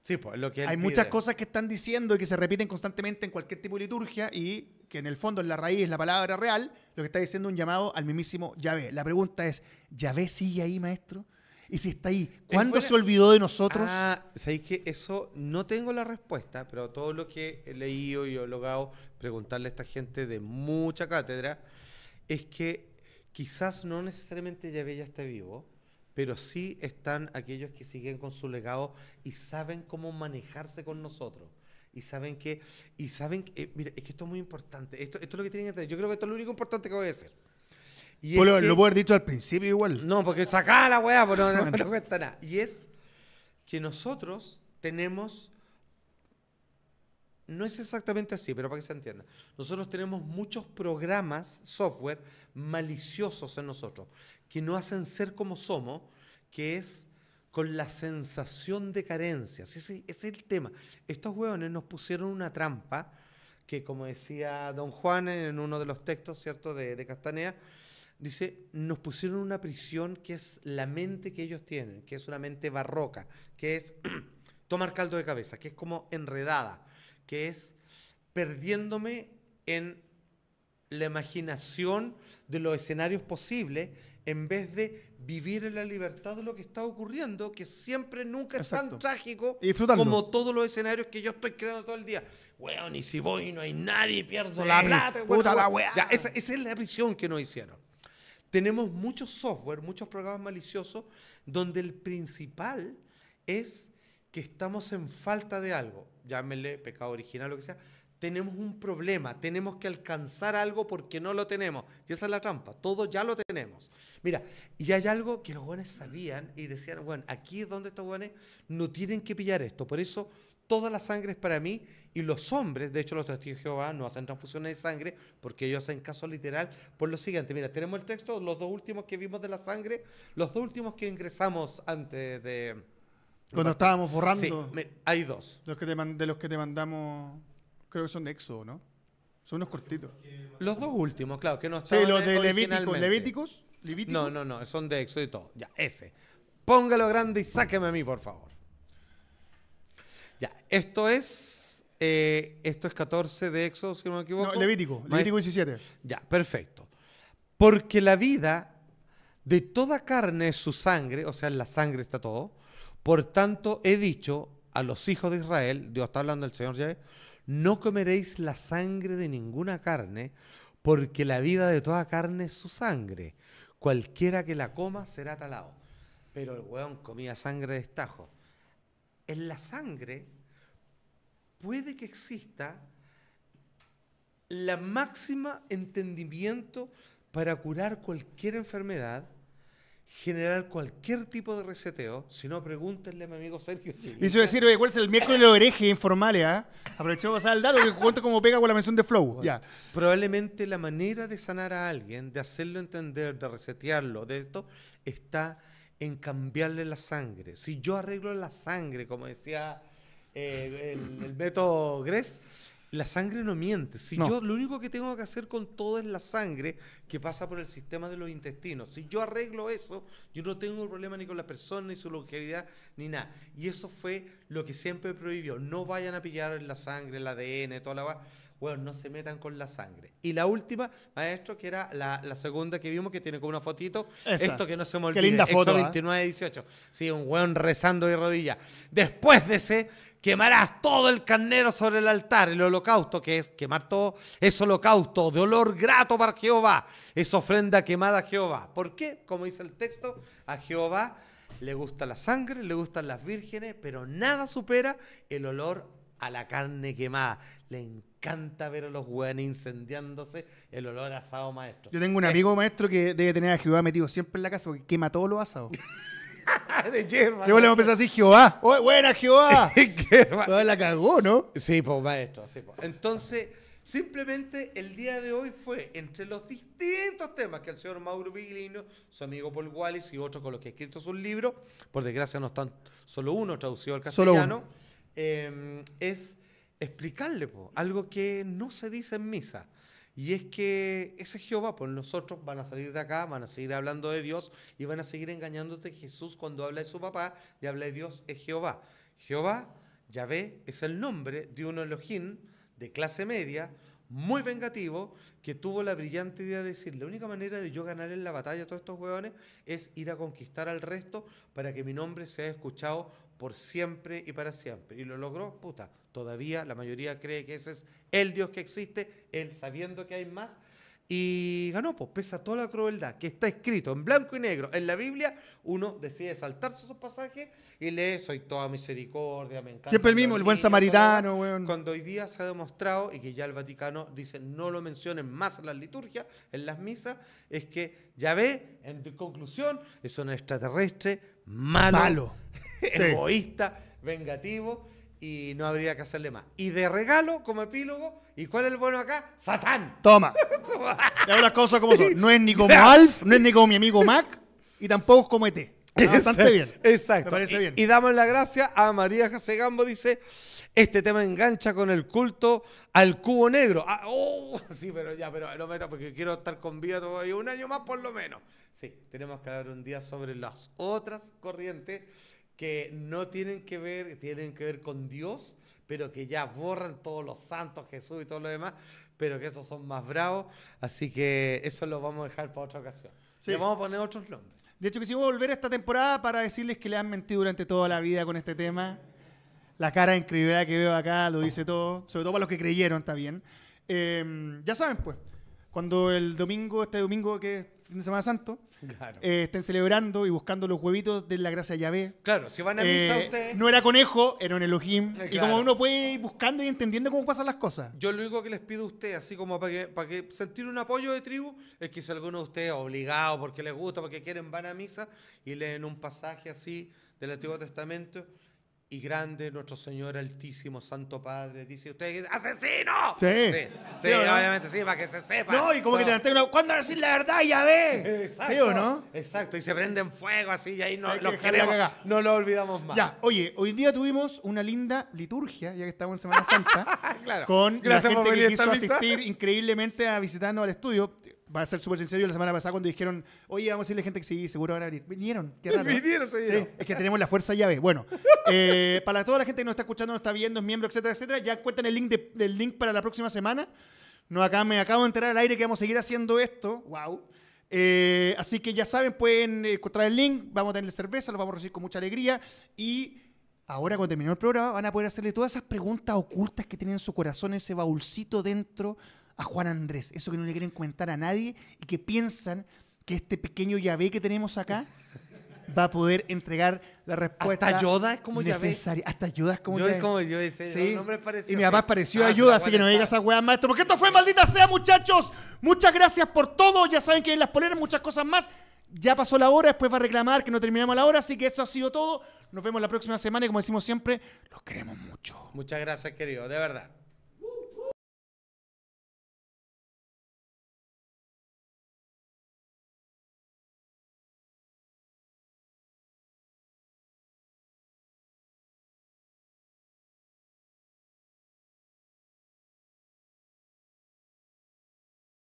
Sí, pues lo que Hay muchas cosas que están diciendo y que se repiten constantemente en cualquier tipo de liturgia y que en el fondo, en la raíz, es la palabra real, lo que está diciendo un llamado al mismísimo Yahvé. La pregunta es, ¿Yahvé sigue ahí, maestro? Y si está ahí, ¿cuándo se olvidó de nosotros? Ah, sabéis que eso no tengo la respuesta, pero todo lo que he leído y he logrado preguntarle a esta gente de mucha cátedra es que quizás no necesariamente ve ya esté vivo, pero sí están aquellos que siguen con su legado y saben cómo manejarse con nosotros. Y saben que, y saben que, eh, mira, es que esto es muy importante. Esto, esto es lo que tienen que entender. Yo creo que esto es lo único importante que voy a decir lo haber dicho al principio igual. No, porque sacá la weá, pero pues, no, cuesta nada. Y es que nosotros tenemos. No es exactamente así, pero para que se entienda. Nosotros tenemos muchos programas, software, maliciosos en nosotros, que no hacen ser como somos, que es con la sensación de carencias. Ese, es el tema. Estos hueones nos pusieron una trampa que, como decía don Juan en uno de los textos, ¿cierto?, de, de Castanea, dice, nos pusieron una prisión que es la mente que ellos tienen, que es una mente barroca, que es tomar caldo de cabeza, que es como enredada, que es perdiéndome en la imaginación de los escenarios posibles en vez de vivir en la libertad de lo que está ocurriendo, que siempre nunca es tan trágico como todos los escenarios que yo estoy creando todo el día. Weón, y si voy no hay nadie, pierdo la plata. Puta la esa, es la prisión que nos hicieron. Tenemos muchos software, muchos programas maliciosos, donde el principal es que estamos en falta de algo, llámenle pecado original, lo que sea, tenemos un problema, tenemos que alcanzar algo porque no lo tenemos. Y esa es la trampa, todo ya lo tenemos. Mira, y hay algo que los jóvenes sabían y decían, bueno, aquí es donde estos jóvenes no tienen que pillar esto. Por eso toda la sangre es para mí. Y los hombres, de hecho los testigos de Jehová no hacen transfusiones de sangre porque ellos hacen caso literal por lo siguiente. Mira, tenemos el texto, los dos últimos que vimos de la sangre, los dos últimos que ingresamos antes de... Cuando estábamos borrando. Sí, hay dos. Los que de los que te mandamos, creo que son de Éxodo, ¿no? Son unos cortitos. Los dos últimos, claro, que no estaban Sí, los de Levíticos. No, no, no, son de Éxodo y todo. Ya, ese. Póngalo grande y sáqueme a mí, por favor. Esto es. Eh, esto es 14 de Éxodo, si no me equivoco. Levítico, Levítico 17. Ya, perfecto. Porque la vida de toda carne es su sangre, o sea, en la sangre está todo. Por tanto, he dicho a los hijos de Israel, Dios está hablando del Señor ya, no comeréis la sangre de ninguna carne, porque la vida de toda carne es su sangre. Cualquiera que la coma será talado. Pero el weón comía sangre de estajo. En la sangre puede que exista la máxima entendimiento para curar cualquier enfermedad, generar cualquier tipo de reseteo. Si no, pregúntenle a mi amigo Sergio Chilita. Y decir, oye, ¿cuál es el miércoles de los informal, informales? ¿eh? Aprovechemos pasar el dato que cuento cómo pega con la mención de Flow. ya. Probablemente la manera de sanar a alguien, de hacerlo entender, de resetearlo, de esto, está en cambiarle la sangre. Si yo arreglo la sangre, como decía eh, el, el, Beto la sangre no miente. Si yo lo único que tengo que hacer con todo es la sangre que pasa por el sistema de los intestinos. Si yo arreglo eso, yo no tengo problema ni con la persona, ni su longevidad, ni nada. Y eso fue lo que siempre prohibió. No vayan a pillar la sangre, el ADN, toda la bueno, no se metan con la sangre. Y la última, maestro, que era la, segunda que vimos, que tiene como una fotito, esto que no se me olvide, Qué linda foto, 29, 18. ¿eh? Sí, un weón rezando de rodillas. Después de ese, quemarás todo el carnero sobre el altar, el holocausto, que es quemar todo, es holocausto de olor grato para Jehová, es ofrenda quemada a Jehová. ¿Por qué? Como dice el texto, a Jehová le gusta la sangre, le gustan las vírgenes, pero nada supera el olor a la carne quemada. Le canta ver a los hueones incendiándose, el olor a asado maestro. Yo tengo un eh. amigo maestro que debe tener a Jehová metido siempre en la casa porque quema todos los asados. de yerba. Yo le voy a empezar así, Jehová. Oh, buena, Jehová! Toda la cagó, ¿no? Sí, pues maestro, Entonces, simplemente el día de hoy fue entre los distintos temas que el señor Mauro Viglino, su amigo Paul Wallis y otros con los que ha escrito sus libros, por desgracia no están solo uno traducido al castellano, em, es explicarle algo que no se dice en misa. Y es que ese Jehová, pues nosotros van a salir de acá, van a seguir hablando de Dios y van a seguir engañándote. Jesús cuando habla de su papá y habla de Dios es Jehová. Jehová, ve, es el nombre de un Elohim de clase media, muy vengativo, que tuvo la brillante idea de decir, la única manera de yo ganar en la batalla a todos estos hueones es ir a conquistar al resto para que mi nombre sea escuchado por siempre y para siempre. Y lo logró, puta, Todavía la mayoría cree que ese es el Dios que existe, él sabiendo que hay más. Y ganó, pues pese a toda la crueldad que está escrito en blanco y negro en la Biblia, uno decide saltarse esos pasajes y lee Soy toda misericordia, me encanta. Siempre el mismo, el buen samaritano, weón. Cuando hoy día se ha demostrado, y que ya el Vaticano dice no lo mencionen más en las liturgias, en las misas, es que ya ve, en conclusión, es un extraterrestre malo, egoísta, vengativo y no habría que hacerle más. Y de regalo, como epílogo, ¿y cuál es el bueno acá? ¡Satán! Toma. y ahora las cosas como son. No es ni como Alf, no es ni como mi amigo Mac, y tampoco es como ET. bastante bien. Exacto. parece Y, damos la gracia a María gambo dice, este tema engancha con el culto al cubo negro. Ah, oh, sí, pero ya, pero no meta porque quiero estar con vida todavía un año más por lo menos. Sí, tenemos que hablar un día sobre las otras corrientes que no tienen que ver, tienen que ver con Dios, pero que ya borran todos los santos, Jesús y todo lo demás, pero que esos son más bravos. Así que eso lo vamos a dejar para otra ocasión. Sí. Le vamos a poner otros nombres. De hecho, que volver esta temporada para decirles que le han mentido durante toda la vida con este tema. La cara de que veo acá lo dice todo, sobre todo para los que creyeron, está bien. Eh, ya saben, pues, cuando el domingo, este domingo que fin de Semana Santo, eh, estén celebrando y buscando los huevitos de la gracia de Yahvé. Claro, si van a eh, misa ustedes... No era conejo, era un Elohim. Eh, y como uno puede ir buscando y entendiendo cómo pasan las cosas. Yo lo único que les pido a ustedes, así como para que, para que sentir un apoyo de tribu, es que si alguno de ustedes obligado, porque les gusta, porque quieren, van a misa y leen un pasaje así del Antiguo Testamento y grande nuestro Señor Altísimo Santo Padre. Dice usted, ¡asesino! Sí. Sí, obviamente, sí, para que se sepa. No, y como que te ¿Cuándo decir la verdad? Ya ve. Exacto. o no? Exacto, y se prenden fuego así, y ahí no lo queremos, no lo olvidamos más. Ya, oye, hoy día tuvimos una linda liturgia, ya que estamos en Semana Santa. claro. Con la gente que quiso asistir increíblemente a visitarnos al estudio va a ser súper sincero, la semana pasada cuando dijeron, oye, vamos a decirle a gente que sí, seguro van a venir. Vinieron, qué raro. Vinieron, sí, es que tenemos la fuerza llave. Bueno, eh, para toda la gente que nos está escuchando, nos está viendo, es miembro, etcétera, etcétera, ya cuentan el link, del link para la próxima semana. No, acá me acabo de enterar al aire que vamos a seguir haciendo esto. ¡Wow! Eh, así que ya saben, pueden eh, encontrar el link, vamos a tener cerveza, lo vamos a recibir con mucha alegría y ahora cuando termine el programa van a poder hacerle todas esas preguntas ocultas que tienen en su corazón, ese baúlcito dentro a Juan Andrés, eso que no le quieren contar a nadie y que piensan que este pequeño llave que tenemos acá va a poder entregar la respuesta. Hasta Yoda es como necesaria. Hasta Yoda es como yo, y mi papá pareció ayuda ah, así que no digas a weá, maestro. Porque esto fue maldita sea, muchachos. Muchas gracias por todo. Ya saben que en las poleras muchas cosas más. Ya pasó la hora, después va a reclamar que no terminamos la hora, así que eso ha sido todo. Nos vemos la próxima semana y como decimos siempre, los queremos mucho. Muchas gracias, querido, de verdad.